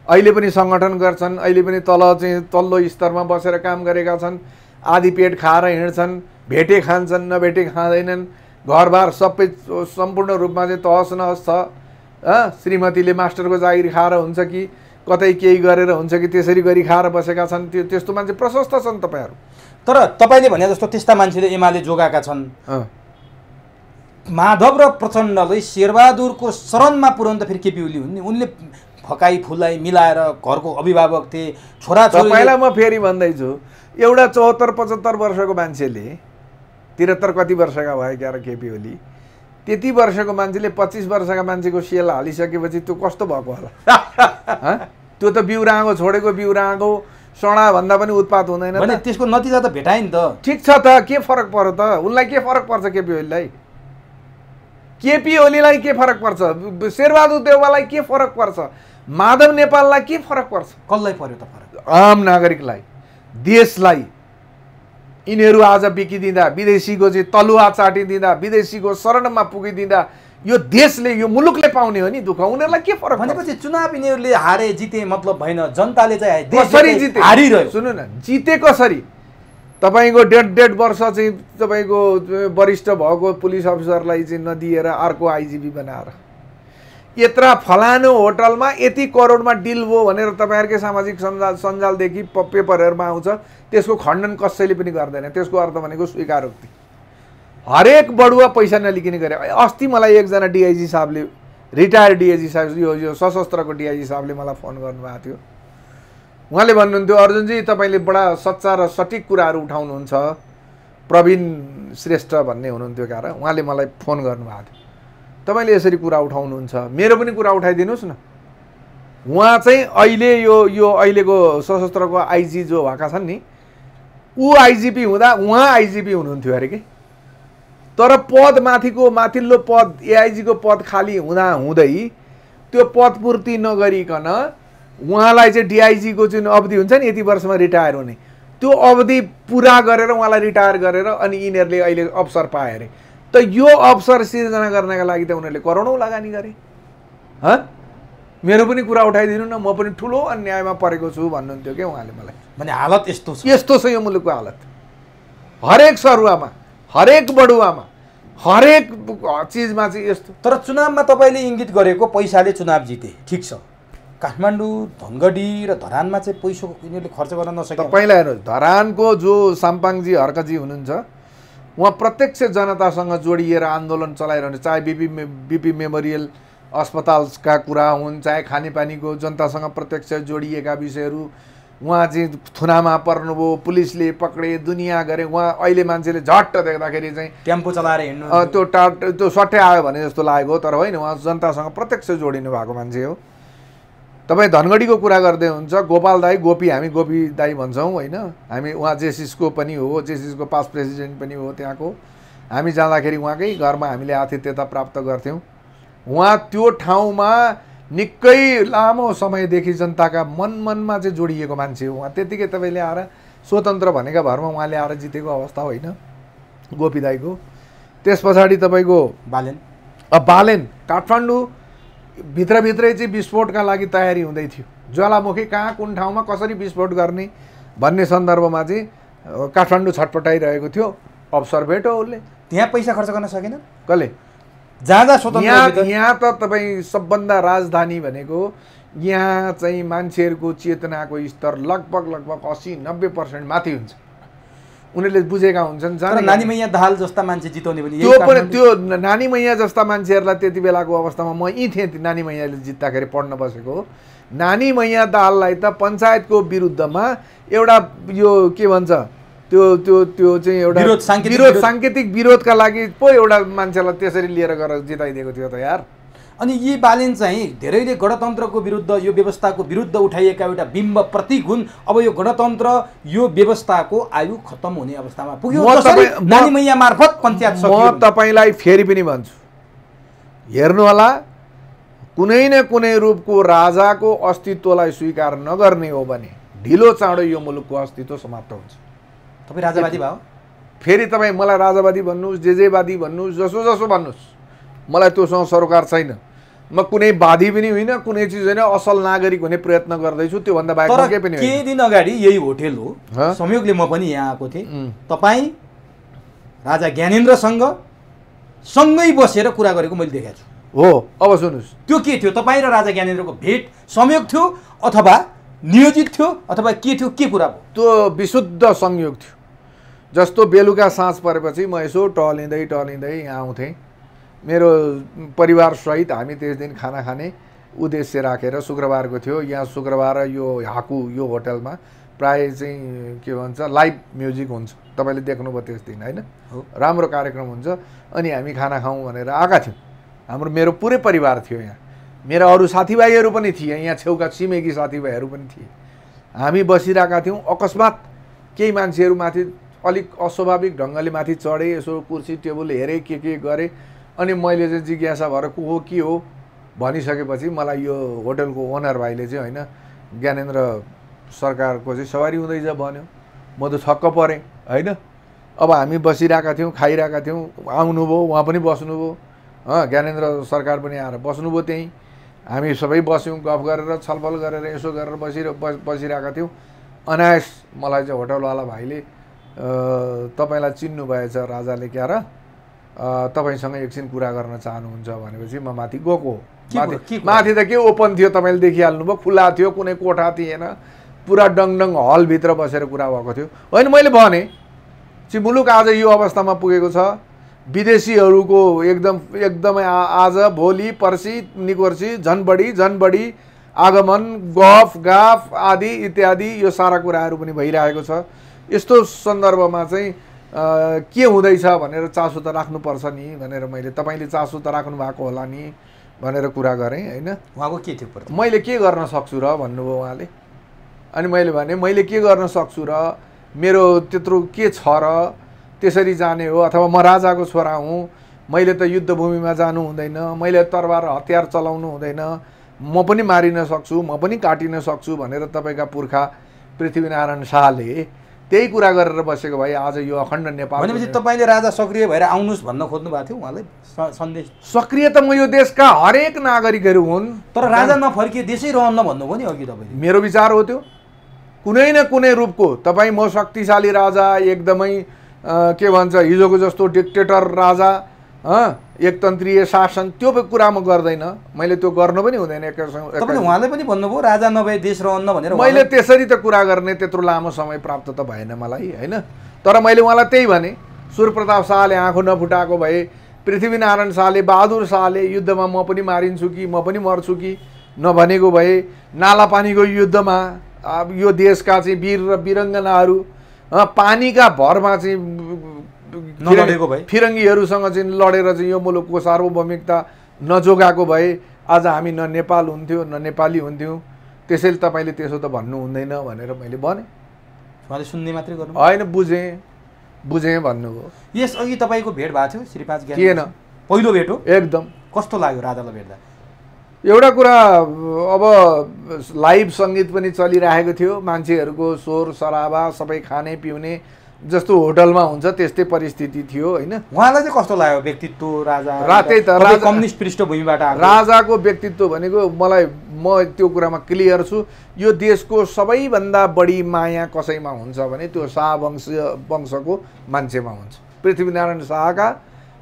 अहिले पनि सङ्गठन गर्छन् अहिले पनि तल चाहिँ तल्लो स्तरमा बसेर काम गरेका छन् आधी पेट खाएर हिँड्छन् भेटे खान्छन् नभेटे खाँदैनन् घरबार सबै सम्पूर्ण रूपमा चाहिँ तहस नहस छ श्रीमतीले मास्टरको जागिर खाएर हुन्छ कि कतै केही गरेर हुन्छ कि त्यसरी गरी खाएर बसेका छन् त्यो त्यस्तो मान्छे प्रशस्त छन् तपाईँहरू तर तपाईँले भने जस्तो त्यस्ता मान्छेले एमाले जोगाएका छन् माधव र प्रचण्डले शेरबहादुरको शरणमा त फेरि केपी ओली हुन् नि उनले फकाई फुलाई मिलाएर घरको अभिभावक थिए छोरा म फेरि भन्दैछु एउटा चौहत्तर पचहत्तर वर्षको मान्छेले त्रिहत्तर कति वर्षका भए क्या केपी ओली त्यति वर्षको मान्छेले पच्चिस वर्षका मान्छेको सेल हालिसकेपछि त्यो कस्तो भएको होला त्यो त बिउराँगो छोडेको बिउराँगो सडाभन्दा पनि उत्पाद हुँदैन त्यसको नतिजा त भेटायो नि त ठिक छ त के फरक पर्यो त उनलाई के फरक पर्छ केपी ओलीलाई केपी ओलीलाई के फरक पर्छ शेरबहादुर देउवालाई के फरक पर्छ माधव नेपाललाई के फरक पर्छ कसलाई पर्यो त फरक आम नागरिकलाई देशलाई यिनीहरू आज बिकिदिँदा विदेशीको चाहिँ तलुवा चाटिदिँदा विदेशीको शरणमा पुगिदिँदा यो देशले यो मुलुकले पाउने हो नि दुःख उनीहरूलाई के फरक भनेपछि चुनाव यिनीहरूले हारे जिते मतलब भएन जनताले चाहिँ जिते हारिरह्यो सुन्नु न जिते कसरी तपाईँको डेढ डेढ वर्ष चाहिँ तपाईँको वरिष्ठ भएको पुलिस अफिसरलाई चाहिँ नदिएर अर्को आइजिबी बनाएर यत्र फलानु होटलमा यति करोडमा डिल भयो भनेर तपाईँहरूकै सामाजिक सञ्जाल सञ्जालदेखि प पेपरहरूमा आउँछ त्यसको खण्डन कसैले पनि गर्दैन त्यसको अर्थ भनेको स्वीकारोक्ति हरेक बडुवा पैसा नलिकिने गरे अस्ति मलाई एकजना डिआइजी साहबले रिटायर्ड डिआइजी साहब यो यो सशस्त्रको डिआइजी साहबले मलाई फोन गर्नुभएको थियो उहाँले भन्नुहुन्थ्यो अर्जुनजी तपाईँले बडा सच्चा र सठिक कुराहरू उठाउनुहुन्छ प्रवीण श्रेष्ठ भन्ने हुनुहुन्थ्यो कारण उहाँले मलाई फोन गर्नुभएको थियो तपाईँले यसरी कुरा उठाउनुहुन्छ मेरो पनि कुरा उठाइदिनुहोस् न उहाँ चाहिँ अहिले यो यो अहिलेको सशस्त्रको आइजी जो भएका छन् नि ऊ आइजिपी हुँदा उहाँ आइजिपी हुनुहुन्थ्यो अरे कि तर पद माथिको माथिल्लो पद एआइजीको पद खाली हुँदा हुँदै त्यो पदपूर्ति नगरिकन उहाँलाई चाहिँ डिआइजीको जुन अवधि हुन्छ नि यति वर्षमा रिटायर हुने त्यो अवधि पुरा गरेर उहाँलाई रिटायर गरेर अनि यिनीहरूले अहिले अवसर पाए अरे त यो अवसर सिर्जना गर्नका लागि त उनीहरूले करोडौँ लगानी गरे ह मेरो पनि कुरा उठाइदिनु न म पनि ठुलो अन्यायमा परेको छु भन्नुहुन्थ्यो क्या उहाँले मलाई भने हालत यस्तो छ यस्तो छ यो मुलुकको हालत हरेक सरुवामा हरेक बडुवामा हरेक चिजमा चाहिँ यस्तो तर चुनावमा तपाईँले इङ्गित गरेको पैसाले चुनाव जिते ठिक छ काठमाडौँ धनगढी र धरानमा चाहिँ पैसाको यिनीहरूले खर्च गर्न नसके तपाईँलाई हेर्नुहोस् धरानको जो साम्पाङजी हर्कजी हुनुहुन्छ उहाँ प्रत्यक्ष जनतासँग जोडिएर आन्दोलन चलाइरहने चाहे बिपी मे बिपी मेमोरियल अस्पतालका कुरा हुन् चाहे खानेपानीको जनतासँग प्रत्यक्ष जोडिएका विषयहरू उहाँ चाहिँ थुनामा पर्नुभयो पुलिसले पक्रे दुनियाँ गरे उहाँ अहिले मान्छेले झट्ट देख्दाखेरि चाहिँ टेम्पो चलाएर हिँड्नु त्यो टाट त्यो सट्टै आयो भने जस्तो लागेको तर होइन उहाँ जनतासँग प्रत्यक्ष जोडिनु भएको मान्छे हो तपाईँ धनगढीको कुरा गर्दै हुन्छ गोपाल दाई गोपी हामी गोपी दाई भन्छौँ होइन हामी उहाँ जेसिसको पनि हो जेसिसको पास प्रेसिडेन्ट पनि हो त्यहाँको हामी जाँदाखेरि उहाँकै घरमा हामीले आतिथ्यता प्राप्त गर्थ्यौँ उहाँ त्यो ठाउँमा निकै लामो समयदेखि जनताका मन मनमा चाहिँ जोडिएको मान्छे हो उहाँ त्यतिकै तपाईँले आएर स्वतन्त्र भनेका भरमा उहाँले आएर जितेको अवस्था होइन गोपी दाईको त्यस पछाडि तपाईँको बालेन बालेन काठमाडौँ भित्रभित्रै चाहिँ विस्फोटका लागि तयारी हुँदै थियो ज्वालामुखी कहाँ कुन ठाउँमा कसरी विस्फोट गर्ने भन्ने सन्दर्भमा चाहिँ काठमाडौँ छटपटाइरहेको थियो अवसर भेट्यो उसले त्यहाँ पैसा खर्च गर्न सकेन कसले जहाँ जहाँ स्वतन्त्र यहाँ त तपाईँ सबभन्दा राजधानी भनेको यहाँ चाहिँ मान्छेहरूको चेतनाको स्तर लगभग लगभग असी नब्बे पर्सेन्ट माथि हुन्छ उनीहरूले बुझेका हुन्छन् जहाँ नानी मैया दाल जस्ता मान्छे जिताउने पनि त्यो पनि त्यो नानी मैया जस्ता मान्छेहरूलाई त्यति बेलाको अवस्थामा म यहीँ थिएँ नानी मैयाले जित्दाखेरि पढ्न बसेको नानी मैया दाललाई त पञ्चायतको विरुद्धमा एउटा यो के भन्छ त्यो त्यो त्यो चाहिँ एउटा विरोध साङ्केतिक विरोधका लागि पो एउटा मान्छेलाई त्यसरी लिएर गएर जिताइदिएको थियो त यार अनि यी बालिन चाहिँ धेरैले गणतन्त्रको विरुद्ध यो व्यवस्थाको विरुद्ध उठाइएका एउटा बिम्ब प्रतीक हुन् अब यो गणतन्त्र यो व्यवस्थाको आयु खत्तम हुने अवस्थामा पुग्यो मैया मार्फत पञ्चायत म तपाईँलाई फेरि पनि भन्छु हेर्नुहोला कुनै न कुनै रूपको राजाको अस्तित्वलाई स्वीकार नगर्ने हो भने ढिलो चाँडो यो मुलुकको अस्तित्व समाप्त हुन्छ तपाईँ राजावादी भयो फेरि तपाईँ मलाई राजावादी भन्नुहोस् जे जेवादी भन्नुहोस् जसो जसो भन्नुहोस् मलाई त्योसँग सरोकार छैन म कुनै बाधी पनि होइन कुनै चिज होइन असल नागरिक हुने प्रयत्न गर्दैछु त्योभन्दा बाहेक केही पनि केही दिन अगाडि यही होटेल हो संयोगले म पनि यहाँ आएको थिएँ तपाईँ राजा ज्ञानेन्द्रसँग सँगै बसेर कुरा गरेको मैले देखाएको छु हो अब सुन्नुहोस् त्यो के थियो तपाईँ र राजा ज्ञानेन्द्रको भेट संयोग थियो अथवा नियोजित थियो अथवा के थियो के कुरा भयो त्यो विशुद्ध संयोग थियो जस्तो बेलुका साँझ परेपछि म यसो टलिँदै टलिँदै यहाँ आउँथेँ मेरो परिवारसहित हामी त्यस दिन खाना खाने उद्देश्य राखेर शुक्रबारको थियो यहाँ शुक्रबार यो हाकु यो होटलमा प्राय चाहिँ के भन्छ लाइभ म्युजिक हुन्छ तपाईँले देख्नुभयो त्यस दिन होइन राम्रो कार्यक्रम हुन्छ अनि हामी खाना खाउँ भनेर आएका थियौँ हाम्रो मेरो पुरै परिवार थियो यहाँ मेरा अरू साथीभाइहरू पनि थिए यहाँ छेउका छिमेकी साथीभाइहरू पनि थिए हामी बसिरहेका थियौँ अकस्मात केही मान्छेहरू माथि अलिक अस्वाभाविक ढङ्गले माथि चढेँ यसो कुर्सी टेबल हेरेँ के के गरे अनि मैले चाहिँ जिज्ञासा भएर को हो के हो भनिसकेपछि मलाई यो होटलको ओनर भाइले चाहिँ होइन ज्ञानेन्द्र सरकारको चाहिँ सवारी हुँदैछ भन्यो म त छक्क परेँ होइन अब हामी बसिरहेका थियौँ खाइरहेका थियौँ आउनुभयो उहाँ पनि बस्नुभयो ज्ञानेन्द्र सरकार पनि आएर बस्नुभयो त्यहीँ हामी सबै बस्यौँ गफ गरेर छलफल गरेर यसो गरेर बसिर बस बसिरहेका थियौँ अनायस मलाई चाहिँ होटलवाला भाइले तपाईँलाई चिन्नु भएछ राजाले क्या र तपाईँसँग एकछिन कुरा गर्न चाहनुहुन्छ भनेपछि म माथि गएको माथि माथि त के ओपन थियो तपाईँले देखिहाल्नुभयो खुल्ला थियो कुनै कोठा थिएन पुरा डङडङ हलभित्र बसेर कुरा भएको थियो होइन मैले भने चाहिँ मुलुक आज यो अवस्थामा पुगेको छ विदेशीहरूको एकदम एकदमै आज भोलि पर्सि निकोर्सी झनबडी झनबडी आगमन गफ गाफ आदि इत्यादि यो सारा कुराहरू पनि भइरहेको छ यस्तो सन्दर्भमा चाहिँ के हुँदैछ भनेर चासो त राख्नुपर्छ नि भनेर मैले तपाईँले चासो त राख्नु भएको होला नि भनेर कुरा गरेँ होइन उहाँको के थियो मैले के गर्न सक्छु र भन्नुभयो उहाँले अनि मैले भने मैले के गर्न सक्छु र मेरो त्यत्रो के छ र त्यसरी जाने हो अथवा म राजाको छोरा हुँ मैले त युद्धभूमिमा जानु हुँदैन मैले तरबार हतियार चलाउनु हुँदैन म पनि मारिन सक्छु म पनि काटिन सक्छु भनेर तपाईँका पुर्खा पृथ्वीनारायण शाहले त्यही कुरा गरेर बसेको भए आज यो अखण्ड नेपाल भनेपछि तपाईँले राजा सक्रिय भएर आउनुहोस् भन्न खोज्नु भएको थियो उहाँलाई सन्देश सक्रिय त म यो देशका हरेक नागरिकहरू हुन् तर राजा नफर्किए देशै रहन्न भन्नुभयो नि अघि तपाईँ मेरो विचार हो त्यो कुनै न कुनै रूपको तपाईँ म शक्तिशाली राजा एकदमै के भन्छ हिजोको जस्तो डिक्टेटर राजा एकतन्त्रीय शासन त्यो कुरा म गर्दैन मैले त्यो गर्नु पनि हुँदैन उहाँले पनि भन्नुभयो राजा नभए देश रहन्न भनेर मैले त्यसरी त कुरा गर्ने त्यत्रो लामो समय प्राप्त त भएन मलाई होइन तर मैले उहाँलाई त्यही भने सूर्यप्रताप शाहले आँखो नफुटाएको भए पृथ्वीनारायण शाहले बहादुर शाहले युद्धमा म पनि मारिन्छु कि म पनि मर्छु कि नभनेको भए नालापानीको युद्धमा अब यो देशका चाहिँ वीर र वीरङ्गनाहरू पानीका भरमा चाहिँ नलडेको भए फिरङ्गीहरूसँग चाहिँ लडेर चाहिँ यो मुलुकको सार्वभौमिकता नजोगाएको भए आज हामी न नेपाल हुन्थ्यो न नेपाली हुन्थ्यौँ त्यसैले तपाईँले त्यसो त भन्नु हुँदैन भनेर मैले भने उहाँले सुन्ने मात्रै गर्नु होइन बुझेँ बुझेँ भन्नुभयो यस अघि तपाईँको भेट भएको थियो श्री पाँच किएन पहिलो भेट हो एकदम कस्तो लाग्यो राजालाई भेट्दा एउटा कुरा अब लाइभ सङ्गीत पनि चलिरहेको थियो मान्छेहरूको स्वर सराबा सबै खाने पिउने जस्तो होटलमा हुन्छ त्यस्तै परिस्थिति थियो होइन उहाँलाई चाहिँ कस्तो लाग्यो व्यक्तित्व राजा रातै त राजा कम्युनिस्ट पृष्ठभूमिबाट राजाको व्यक्तित्व भनेको मलाई म त्यो कुरामा क्लियर छु यो देशको सबैभन्दा बढी माया कसैमा हुन्छ भने त्यो शाह वंश वंशको मान्छेमा हुन्छ पृथ्वीनारायण शाहका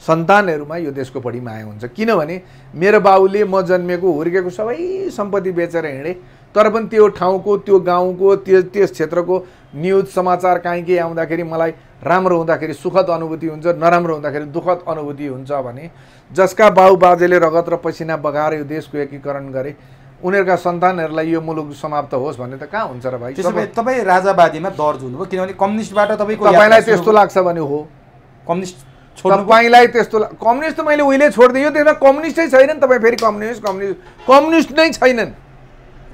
सन्तानहरूमा यो देशको बढी माया हुन्छ किनभने मेरो बाबुले म जन्मेको हुर्केको सबै सम्पत्ति बेचेर हिँडेँ तर पनि त्यो ठाउँको त्यो गाउँको त्यो त्यस क्षेत्रको न्युज समाचार काहीँ केही आउँदाखेरि मलाई राम्रो हुँदाखेरि सुखद अनुभूति हुन्छ नराम्रो हुँदाखेरि दुःखद अनुभूति हुन्छ भने जसका बाउ रगत र पसिना बगाएर यो देशको एकीकरण गरे उनीहरूका सन्तानहरूलाई यो मुलुक समाप्त होस् भन्ने त कहाँ हुन्छ र भाइ तपाईँ राजावादीमा दर्ज हुनुभयो किनभने कम्युनिस्टबाट तपाईँको तपाईँलाई त्यस्तो लाग्छ भने हो कम्युनिस्ट तपाईँलाई त्यस्तो कम्युनिस्ट त मैले उहिले छोडिदिएँ यो देशमा कम्युनिस्टै छैनन् तपाईँ फेरि कम्युनिस्ट कम्युनिस्ट कम्युनिस्ट नै छैनन्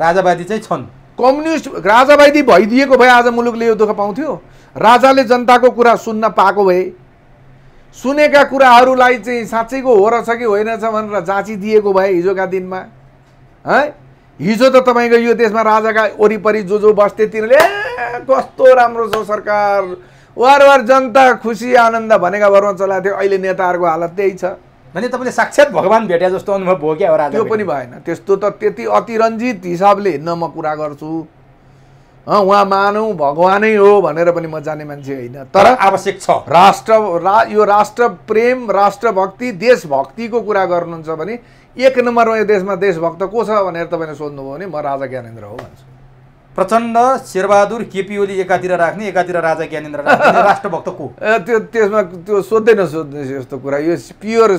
राजावादी चाहिँ छन् कम्युनिस्ट राजावादी भइदिएको भए आज मुलुकले यो दुःख पाउँथ्यो राजाले जनताको कुरा सुन्न पाएको भए सुनेका कुराहरूलाई चाहिँ साँच्चैको हो रहेछ कि होइन छ भनेर जाँचिदिएको भए हिजोका दिनमा है हिजो त तपाईँको यो देशमा राजाका वरिपरि जो जो बस्थे तिनीहरूले कस्तो राम्रो छ सरकार वार वार जनता खुसी आनन्द भनेका भरमा चलाएको थियो अहिले नेताहरूको हालत त्यही छ भने तपाईँले साक्षात् भगवान् भेटे जस्तो अनुभव भयो क्या राजा त्यो पनि भएन त्यस्तो त त्यति अतिरञ्जित हिसाबले हिँड्न म कुरा गर्छु उहाँ मानौँ भगवानै हो भनेर पनि म जाने मान्छे होइन तर आवश्यक छ राष्ट्र रा यो राष्ट्र प्रेम राष्ट्रभक्ति देशभक्तिको कुरा गर्नुहुन्छ भने एक नम्बरमा यो देशमा देशभक्त को छ भनेर तपाईँले सोध्नुभयो भने म राजा ज्ञानेन्द्र हो भन्छु प्रचण्ड शेरबहादुर केपी ओली एकातिर राख्ने एकातिर राजा ज्ञानेन्द्र राख्ने राष्ट्रभक्त को त्यो त्यसमा त्यो सोध्दैन सोध्ने यस्तो कुरा यो प्योर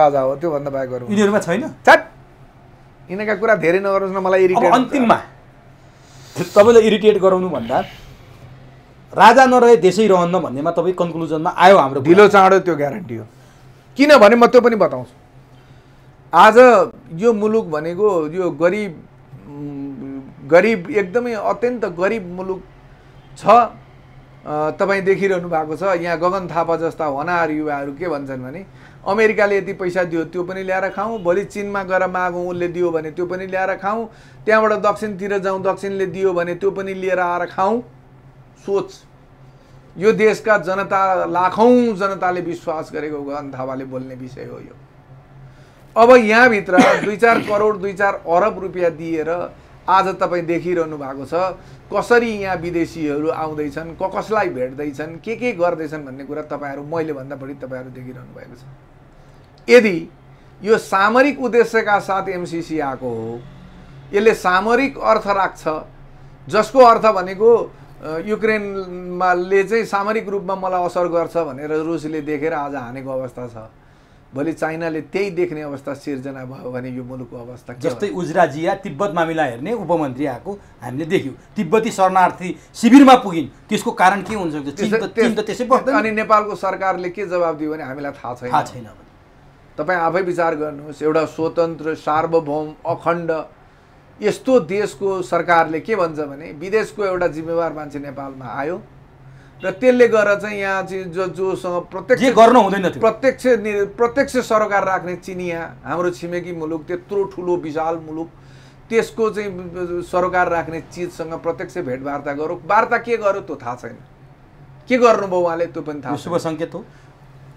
राजा हो त्यो भन्दा बाहेक यिनीहरूमा छैन यिनीहरूका कुरा धेरै नगर्नुहोस् न मलाई इरिटेट अन्तिममा तपाईँलाई इरिटेट गराउनु भन्दा राजा नरहे देशै रहन्न भन्नेमा तपाईँ कन्क्लुजनमा आयो हाम्रो ढिलो चाँडो त्यो ग्यारेन्टी हो किनभने म त्यो पनि बताउँछु आज यो मुलुक भनेको यो गरिब गरिब एकदमै अत्यन्त गरिब मुलुक छ तपाईँ देखिरहनु भएको छ यहाँ गगन थापा जस्ता होनाहरू युवाहरू के भन्छन् भने अमेरिकाले यति पैसा दियो त्यो पनि ल्याएर खाउँ भोलि चिनमा गएर मागौँ उसले दियो भने त्यो पनि ल्याएर खाउँ त्यहाँबाट दक्षिणतिर जाउँ दक्षिणले दियो भने त्यो पनि लिएर आएर खाउँ सोच यो देशका जनता लाखौँ जनताले विश्वास गरेको गगन थापाले बोल्ने विषय हो यो अब यहाँभित्र दुई चार करोड दुई चार अरब रुपियाँ दिएर आज तपाईँ देखिरहनु भएको छ कसरी यहाँ विदेशीहरू आउँदैछन् क कसलाई भेट्दैछन् के के गर्दैछन् भन्ने कुरा तपाईँहरू मैले भन्दा बढी तपाईँहरू देखिरहनु भएको छ यदि यो सामरिक उद्देश्यका साथ एमसिसी आएको हो यसले सामरिक अर्थ राख्छ जसको अर्थ भनेको युक्रेनमाले चाहिँ सामरिक रूपमा मलाई असर गर्छ भनेर रुसले देखेर आज हानेको अवस्था छ भोलि चाइनाले त्यही देख्ने अवस्था सिर्जना भयो भने यो मुलुकको अवस्था जस्तै उजरा जिया तिब्बत मामिला हेर्ने उपमन्त्री आएको हामीले देख्यौँ तिब्बती शरणार्थी शिविरमा पुगिन् त्यसको कारण के हुन्छ अनि नेपालको सरकारले के जवाब दियो भने हामीलाई थाहा छैन थाहा छैन तपाईँ आफै विचार गर्नुहोस् एउटा स्वतन्त्र सार्वभौम अखण्ड यस्तो देशको सरकारले के भन्छ भने विदेशको एउटा जिम्मेवार मान्छे नेपालमा आयो र त्यसले गर्दा चाहिँ यहाँ चाहिँ जो जोसँग प्रत्यक्ष गर्नु हुँदैन प्रत्यक्ष प्रत्यक्ष सरकार राख्ने चिनिया हाम्रो छिमेकी मुलुक त्यत्रो ठुलो विशाल मुलुक त्यसको चाहिँ सरकार राख्ने चिजसँग प्रत्यक्ष भेटवार्ता गरौँ वार्ता के गर्यो त्यो थाहा छैन के गर्नुभयो उहाँले त्यो पनि थाहा शुभ सङ्केत हो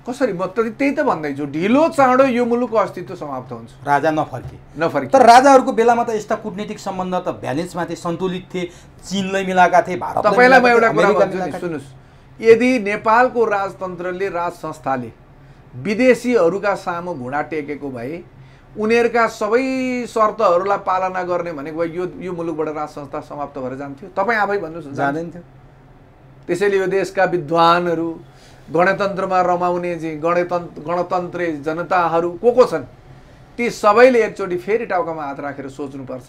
कसरी म त त्यही त भन्दैछु ढिलो चाँडो यो मुलुकको अस्तित्व समाप्त हुन्छ राजा नफर्के नफर्के तर राजाहरूको बेलामा त यस्ता कुटनीतिक सम्बन्ध त भ्यालेन्समा थिए सन्तुलित थिए चिनलाई मिलाएका थिए भारत तपाईँलाई म एउटा कुरा भन्छु सुन्नुहोस् यदि नेपालको राजतन्त्रले राज संस्थाले विदेशीहरूका सामु घुँडा टेकेको भए उनीहरूका सबै शर्तहरूलाई पालना गर्ने भनेको भए यो यो मुलुकबाट राज संस्था समाप्त भएर जान्थ्यो तपाईँ आफै भन्नुहोस् जाँदैन थियो त्यसैले यो देशका विद्वानहरू गणतन्त्रमा रमाउने जे गणतन्त्र गणतन्त्र जनताहरू को को छन् ती सबैले एकचोटि फेरि टाउकामा हात राखेर सोच्नुपर्छ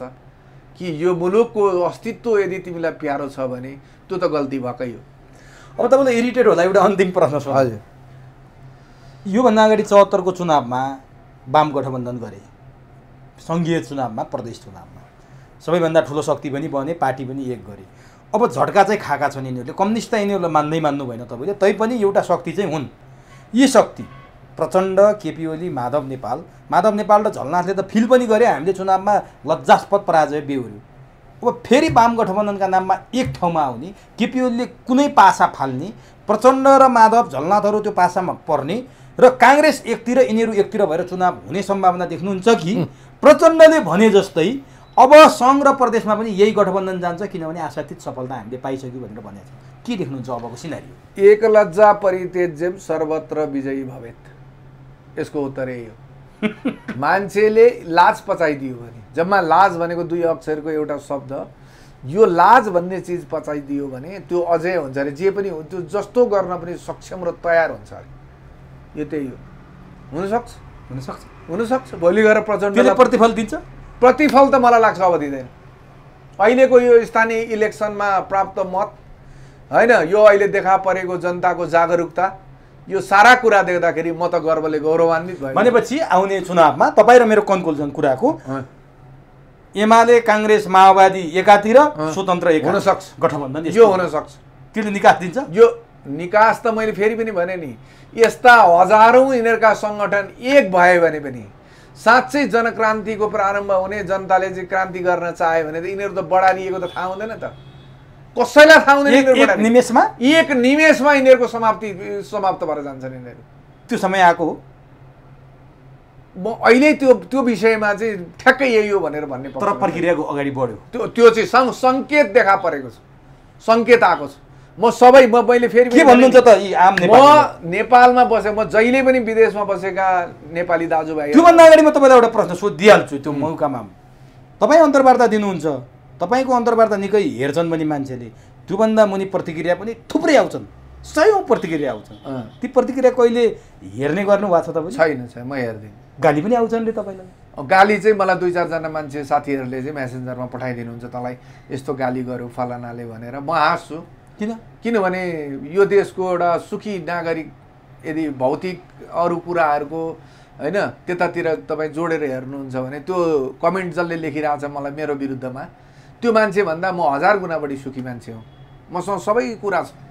कि यो मुलुकको अस्तित्व यदि तिमीलाई प्यारो छ भने त्यो त गल्ती भएकै हो अब तपाईँलाई इरिटेट होला एउटा अन्तिम प्रश्न छ हजुर योभन्दा अगाडि चौहत्तरको चुनावमा वाम गठबन्धन गरे सङ्घीय चुनावमा प्रदेश चुनावमा सबैभन्दा ठुलो शक्ति पनि बने पार्टी पनि एक गरे अब झट्का चाहिँ खाएका छन् यिनीहरूले कम्युनिस्ट त यिनीहरूलाई मान्दै मान्नु भएन तपाईँले तैपनि एउटा शक्ति चाहिँ हुन् यी शक्ति प्रचण्ड केपी ओली माधव नेपाल माधव नेपाल र झलनाथले त फिल पनि गरे हामीले चुनावमा लज्जास्पद पराजय बेहोऱ्यौँ अब फेरि वाम गठबन्धनका नाममा एक ठाउँमा आउने केपी ओलीले कुनै पासा फाल्ने प्रचण्ड र माधव झलनाथहरू त्यो पासामा पर्ने र काङ्ग्रेस एकतिर यिनीहरू एकतिर भएर चुनाव हुने सम्भावना देख्नुहुन्छ कि प्रचण्डले भने जस्तै अब सङ्घ र प्रदेशमा पनि यही गठबन्धन जान्छ किनभने आशातीत सफलता हामीले पाइसक्यो भनेर भनेको छ के देख्नुहुन्छ अबको सिनारी एक लज्जा परित्यज्यम सर्वत्र विजयी भवेत यसको उत्तर यही हो मान्छेले लाज पचाइदियो भने जम्मा लाज भनेको दुई अक्षरको एउटा शब्द यो लाज भन्ने चिज पचाइदियो भने त्यो अझै हुन्छ अरे जे पनि त्यो जस्तो गर्न पनि सक्षम र तयार हुन्छ अरे यो त्यही हो हुनसक्छ हुनसक्छ हुनसक्छ भोलि गएर प्रचण्ड प्रतिफल दिन्छ प्रतिफल त मलाई लाग्छ अब दिँदैन अहिलेको यो स्थानीय इलेक्सनमा प्राप्त मत होइन यो अहिले देखा परेको जनताको जागरुकता यो सारा कुरा देख्दाखेरि म त गर्वले गौरवान्वित भयो भनेपछि आउने चुनावमा तपाईँ र मेरो कन्क्लुजन कुराको एमाले काङ्ग्रेस माओवादी एकातिर स्वतन्त्र एक हुनसक्छ गठबन्धन यो हुनसक्छ त्यसले निकास दिन्छ यो निकास त मैले फेरि पनि भने नि यस्ता हजारौँ यिनीहरूका सङ्गठन एक भए भने पनि साँच्चै जनक्रान्तिको प्रारम्भ हुने जनताले चाहिँ क्रान्ति गर्न चाह्यो भने त यिनीहरू त बढारिएको त थाहा हुँदैन त कसैलाई थाहा हुँदैन निमेषमा एक निमेषमा यिनीहरूको समाप्ति समाप्त भएर जान्छन् यिनीहरू त्यो समय आएको हो म अहिले त्यो त्यो विषयमा चाहिँ ठ्याक्कै यही हो भनेर भन्ने तर प्रक्रियाको अगाडि बढ्यो त्यो त्यो चाहिँ सङ्केत देखा परेको छ सङ्केत आएको छ म सबै म मैले फेरि के भन्नुहुन्छ त यी आम म नेपालमा बसेँ म जहिले पनि विदेशमा बसेका नेपाली दाजुभाइ त्योभन्दा अगाडि म तपाईँलाई एउटा प्रश्न सोधिहाल्छु त्यो मौकामा तपाईँ अन्तर्वार्ता दिनुहुन्छ तपाईँको अन्तर्वार्ता निकै हेर्छन् पनि मान्छेले त्योभन्दा मुनि प्रतिक्रिया पनि थुप्रै आउँछन् सयौँ प्रतिक्रिया आउँछन् ती प्रतिक्रिया कहिले हेर्ने गर्नुभएको छ तपाईँ छैन छैन म हेर्दिनँ गाली पनि आउँछन् रे तपाईँलाई गाली चाहिँ मलाई दुई चारजना मान्छे साथीहरूले चाहिँ म्यासेन्जरमा पठाइदिनुहुन्छ तँलाई यस्तो गाली गर्यो फलानाले भनेर म हाँस्छु किन किनभने यो देशको एउटा सुखी नागरिक यदि भौतिक अरू कुराहरूको होइन त्यतातिर तपाईँ जोडेर हेर्नुहुन्छ भने त्यो कमेन्ट जसले लेखिरहेछ मलाई मेरो विरुद्धमा त्यो मान्छेभन्दा म हजार गुणा बढी सुखी मान्छे हो मसँग सबै कुरा छ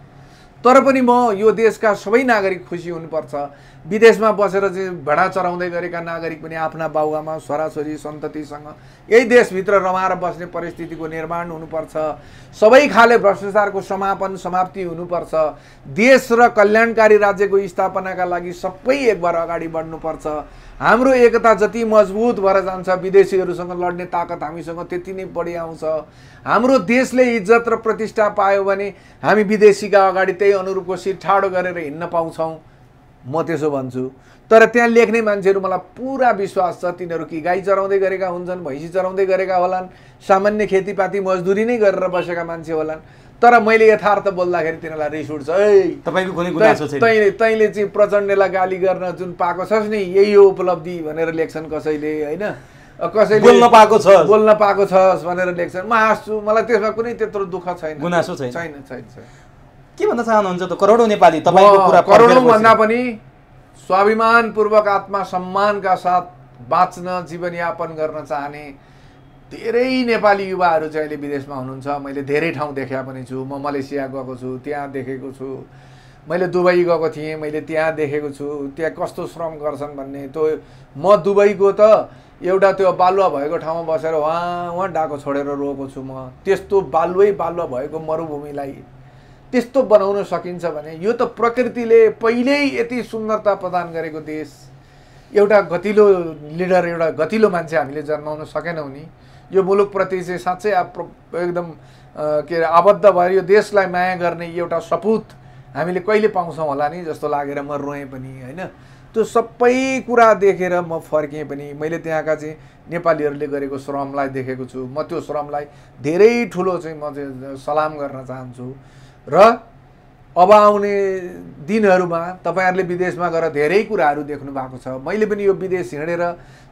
तर पनि म यो देशका सबै नागरिक खुसी हुनुपर्छ विदेशमा बसेर चाहिँ भडा चराउँदै गरेका नागरिक पनि आफ्ना बाउआमा छोराछोरी सन्ततिसँग यही देशभित्र रमाएर बस्ने परिस्थितिको निर्माण हुनुपर्छ सबै खाले भ्रष्टाचारको समापन समाप्ति हुनुपर्छ देश र कल्याणकारी राज्यको स्थापनाका लागि सबै एकबार अगाडि बढ्नुपर्छ हाम्रो एकता जति मजबुत भएर जान्छ विदेशीहरूसँग लड्ने ताकत हामीसँग त्यति नै बढी आउँछ हाम्रो देशले इज्जत र प्रतिष्ठा पायो भने हामी विदेशीका अगाडि त्यही अनुरूपको सिट ठाडो गरेर हिँड्न पाउँछौँ म त्यसो भन्छु तर त्यहाँ लेख्ने मान्छेहरू मलाई पुरा विश्वास छ तिनीहरू कि गाई चराउँदै गरेका हुन्छन् भैँसी चराउँदै गरेका होलान् सामान्य खेतीपाती मजदुरी नै गरेर बसेका मान्छे होलान् तर मैले यथार्थ बोल्दाखेरि तिनीहरूलाई रिस उठ्छ है तपाईँको कुनै गुनासो छैन तैँले तैँले चाहिँ प्रचण्डलाई गाली गर्न जुन पाएको छस् नि यही हो उपलब्धि भनेर लेख्छन् कसैले होइन कसैले बोल्न पाएको छ बोल्न पाएको छस् भनेर लेख्छन् म हाँस्छु मलाई त्यसमा कुनै त्यत्रो दुःख छैन गुनासो छैन छैन छैन के भन्न चाहनुहुन्छ त करोडौँ नेपाली तपाईँको कुरा करोडौँ भन्दा पनि स्वाभिमानपूर्वक आत्मा सम्मानका साथ बाँच्न जीवनयापन गर्न चाहने धेरै नेपाली युवाहरू चाहिँ अहिले विदेशमा हुनुहुन्छ मैले धेरै ठाउँ देखाए पनि छु म मलेसिया गएको छु त्यहाँ देखेको छु मैले दुबई गएको थिएँ मैले त्यहाँ देखेको छु त्यहाँ कस्तो श्रम गर्छन् भन्ने त्यो म दुबईको त एउटा त्यो बालुवा भएको ठाउँमा बसेर उहाँ उहाँ डाको छोडेर रोएको छु म त्यस्तो बालुवै बालुवा भएको मरुभूमिलाई त्यस्तो बनाउन सकिन्छ भने यो त प्रकृतिले पहिल्यै यति सुन्दरता प्रदान गरेको देश एउटा गतिलो लिडर एउटा गतिलो मान्छे हामीले जन्माउन सकेनौँ नि यो मुलुकप्रति चाहिँ साँच्चै एकदम के अरे आबद्ध भएर यो देशलाई माया गर्ने एउटा सपुत हामीले कहिले पाउँछौँ होला नि जस्तो लागेर म रोएँ पनि होइन त्यो सबै कुरा देखेर म फर्केँ पनि मैले त्यहाँका चाहिँ नेपालीहरूले गरेको श्रमलाई देखेको छु म त्यो श्रमलाई धेरै ठुलो चाहिँ म चाहिँ सलाम गर्न चाहन्छु र अब आउने दिनहरूमा तपाईँहरूले विदेशमा गएर धेरै कुराहरू देख्नु भएको छ मैले पनि यो विदेश हिँडेर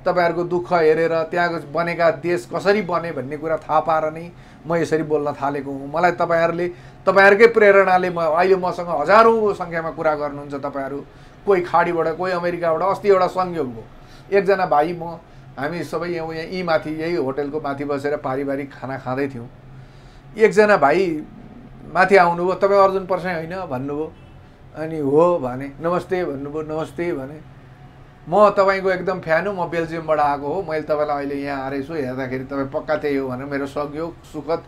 तपाईँहरूको दुःख हेरेर त्यहाँ बनेका देश कसरी बने भन्ने कुरा थाहा पाएर नै म यसरी बोल्न थालेको हुँ मलाई तपाईँहरूले तपाईँहरूकै प्रेरणाले म अहिले मसँग हजारौँ सङ्ख्यामा कुरा गर्नुहुन्छ तपाईँहरू कोही खाडीबाट कोही अमेरिकाबाट अस्ति एउटा संयोगको एकजना भाइ म हामी सबै यहाँ यहाँ यहीँ माथि यही होटेलको माथि बसेर पारिवारिक खाना खाँदै थियौँ एकजना भाइ माथि आउनुभयो तपाईँ अर्जुन पर्साई होइन भन्नुभयो अनि हो भने नमस्ते भन्नुभयो नमस्ते भने म तपाईँको एकदम फ्यान हो म बेल्जियमबाट आएको हो मैले तपाईँलाई अहिले यहाँ आएर छु हेर्दाखेरि तपाईँ पक्का त्यही हो भनेर मेरो सहयोग सुखद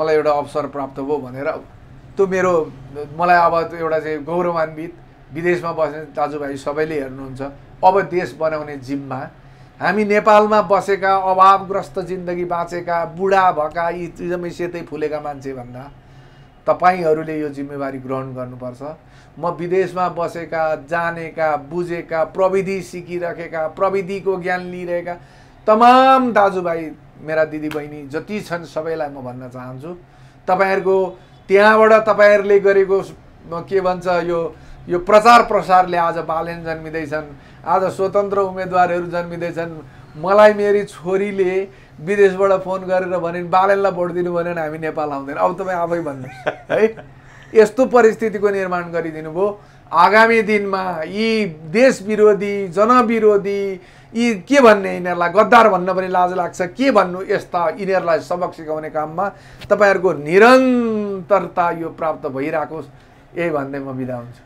मलाई एउटा अवसर प्राप्त भयो भनेर त्यो मेरो मलाई अब एउटा चाहिँ गौरवान्वित विदेशमा बस्ने दाजुभाइ सबैले हेर्नुहुन्छ अब देश बनाउने जिम्मा हामी नेपालमा बसेका अभावग्रस्त जिन्दगी बाँचेका बुढा भएका यी जम्मै सेतै फुलेका मान्छे भन्दा तपाईँहरूले यो जिम्मेवारी ग्रहण गर्नुपर्छ म विदेशमा बसेका जानेका बुझेका प्रविधि सिकिराखेका प्रविधिको ज्ञान लिइरहेका तमाम दाजुभाइ मेरा दिदीबहिनी जति छन् सबैलाई म भन्न चाहन्छु तपाईँहरूको त्यहाँबाट तपाईँहरूले गरेको के भन्छ यो यो प्रचार प्रसारले आज बालेन जन्मिँदैछन् आज स्वतन्त्र उम्मेदवारहरू जन्मिँदैछन् मलाई मेरी छोरीले विदेशबाट फोन गरेर भनिन् बालेनलाई भोट दिनु भने हामी नेपाल आउँदैन अब तपाईँ आफै भन्नुहोस् है यस्तो परिस्थितिको निर्माण गरिदिनु भयो आगामी दिनमा यी देश विरोधी जनविरोधी यी के भन्ने यिनीहरूलाई गद्दार भन्न पनि लाज लाग्छ के भन्नु यस्ता यिनीहरूलाई सबक सिकाउने काममा तपाईँहरूको निरन्तरता यो प्राप्त भइरहेको यही भन्दै म बिदा हुन्छु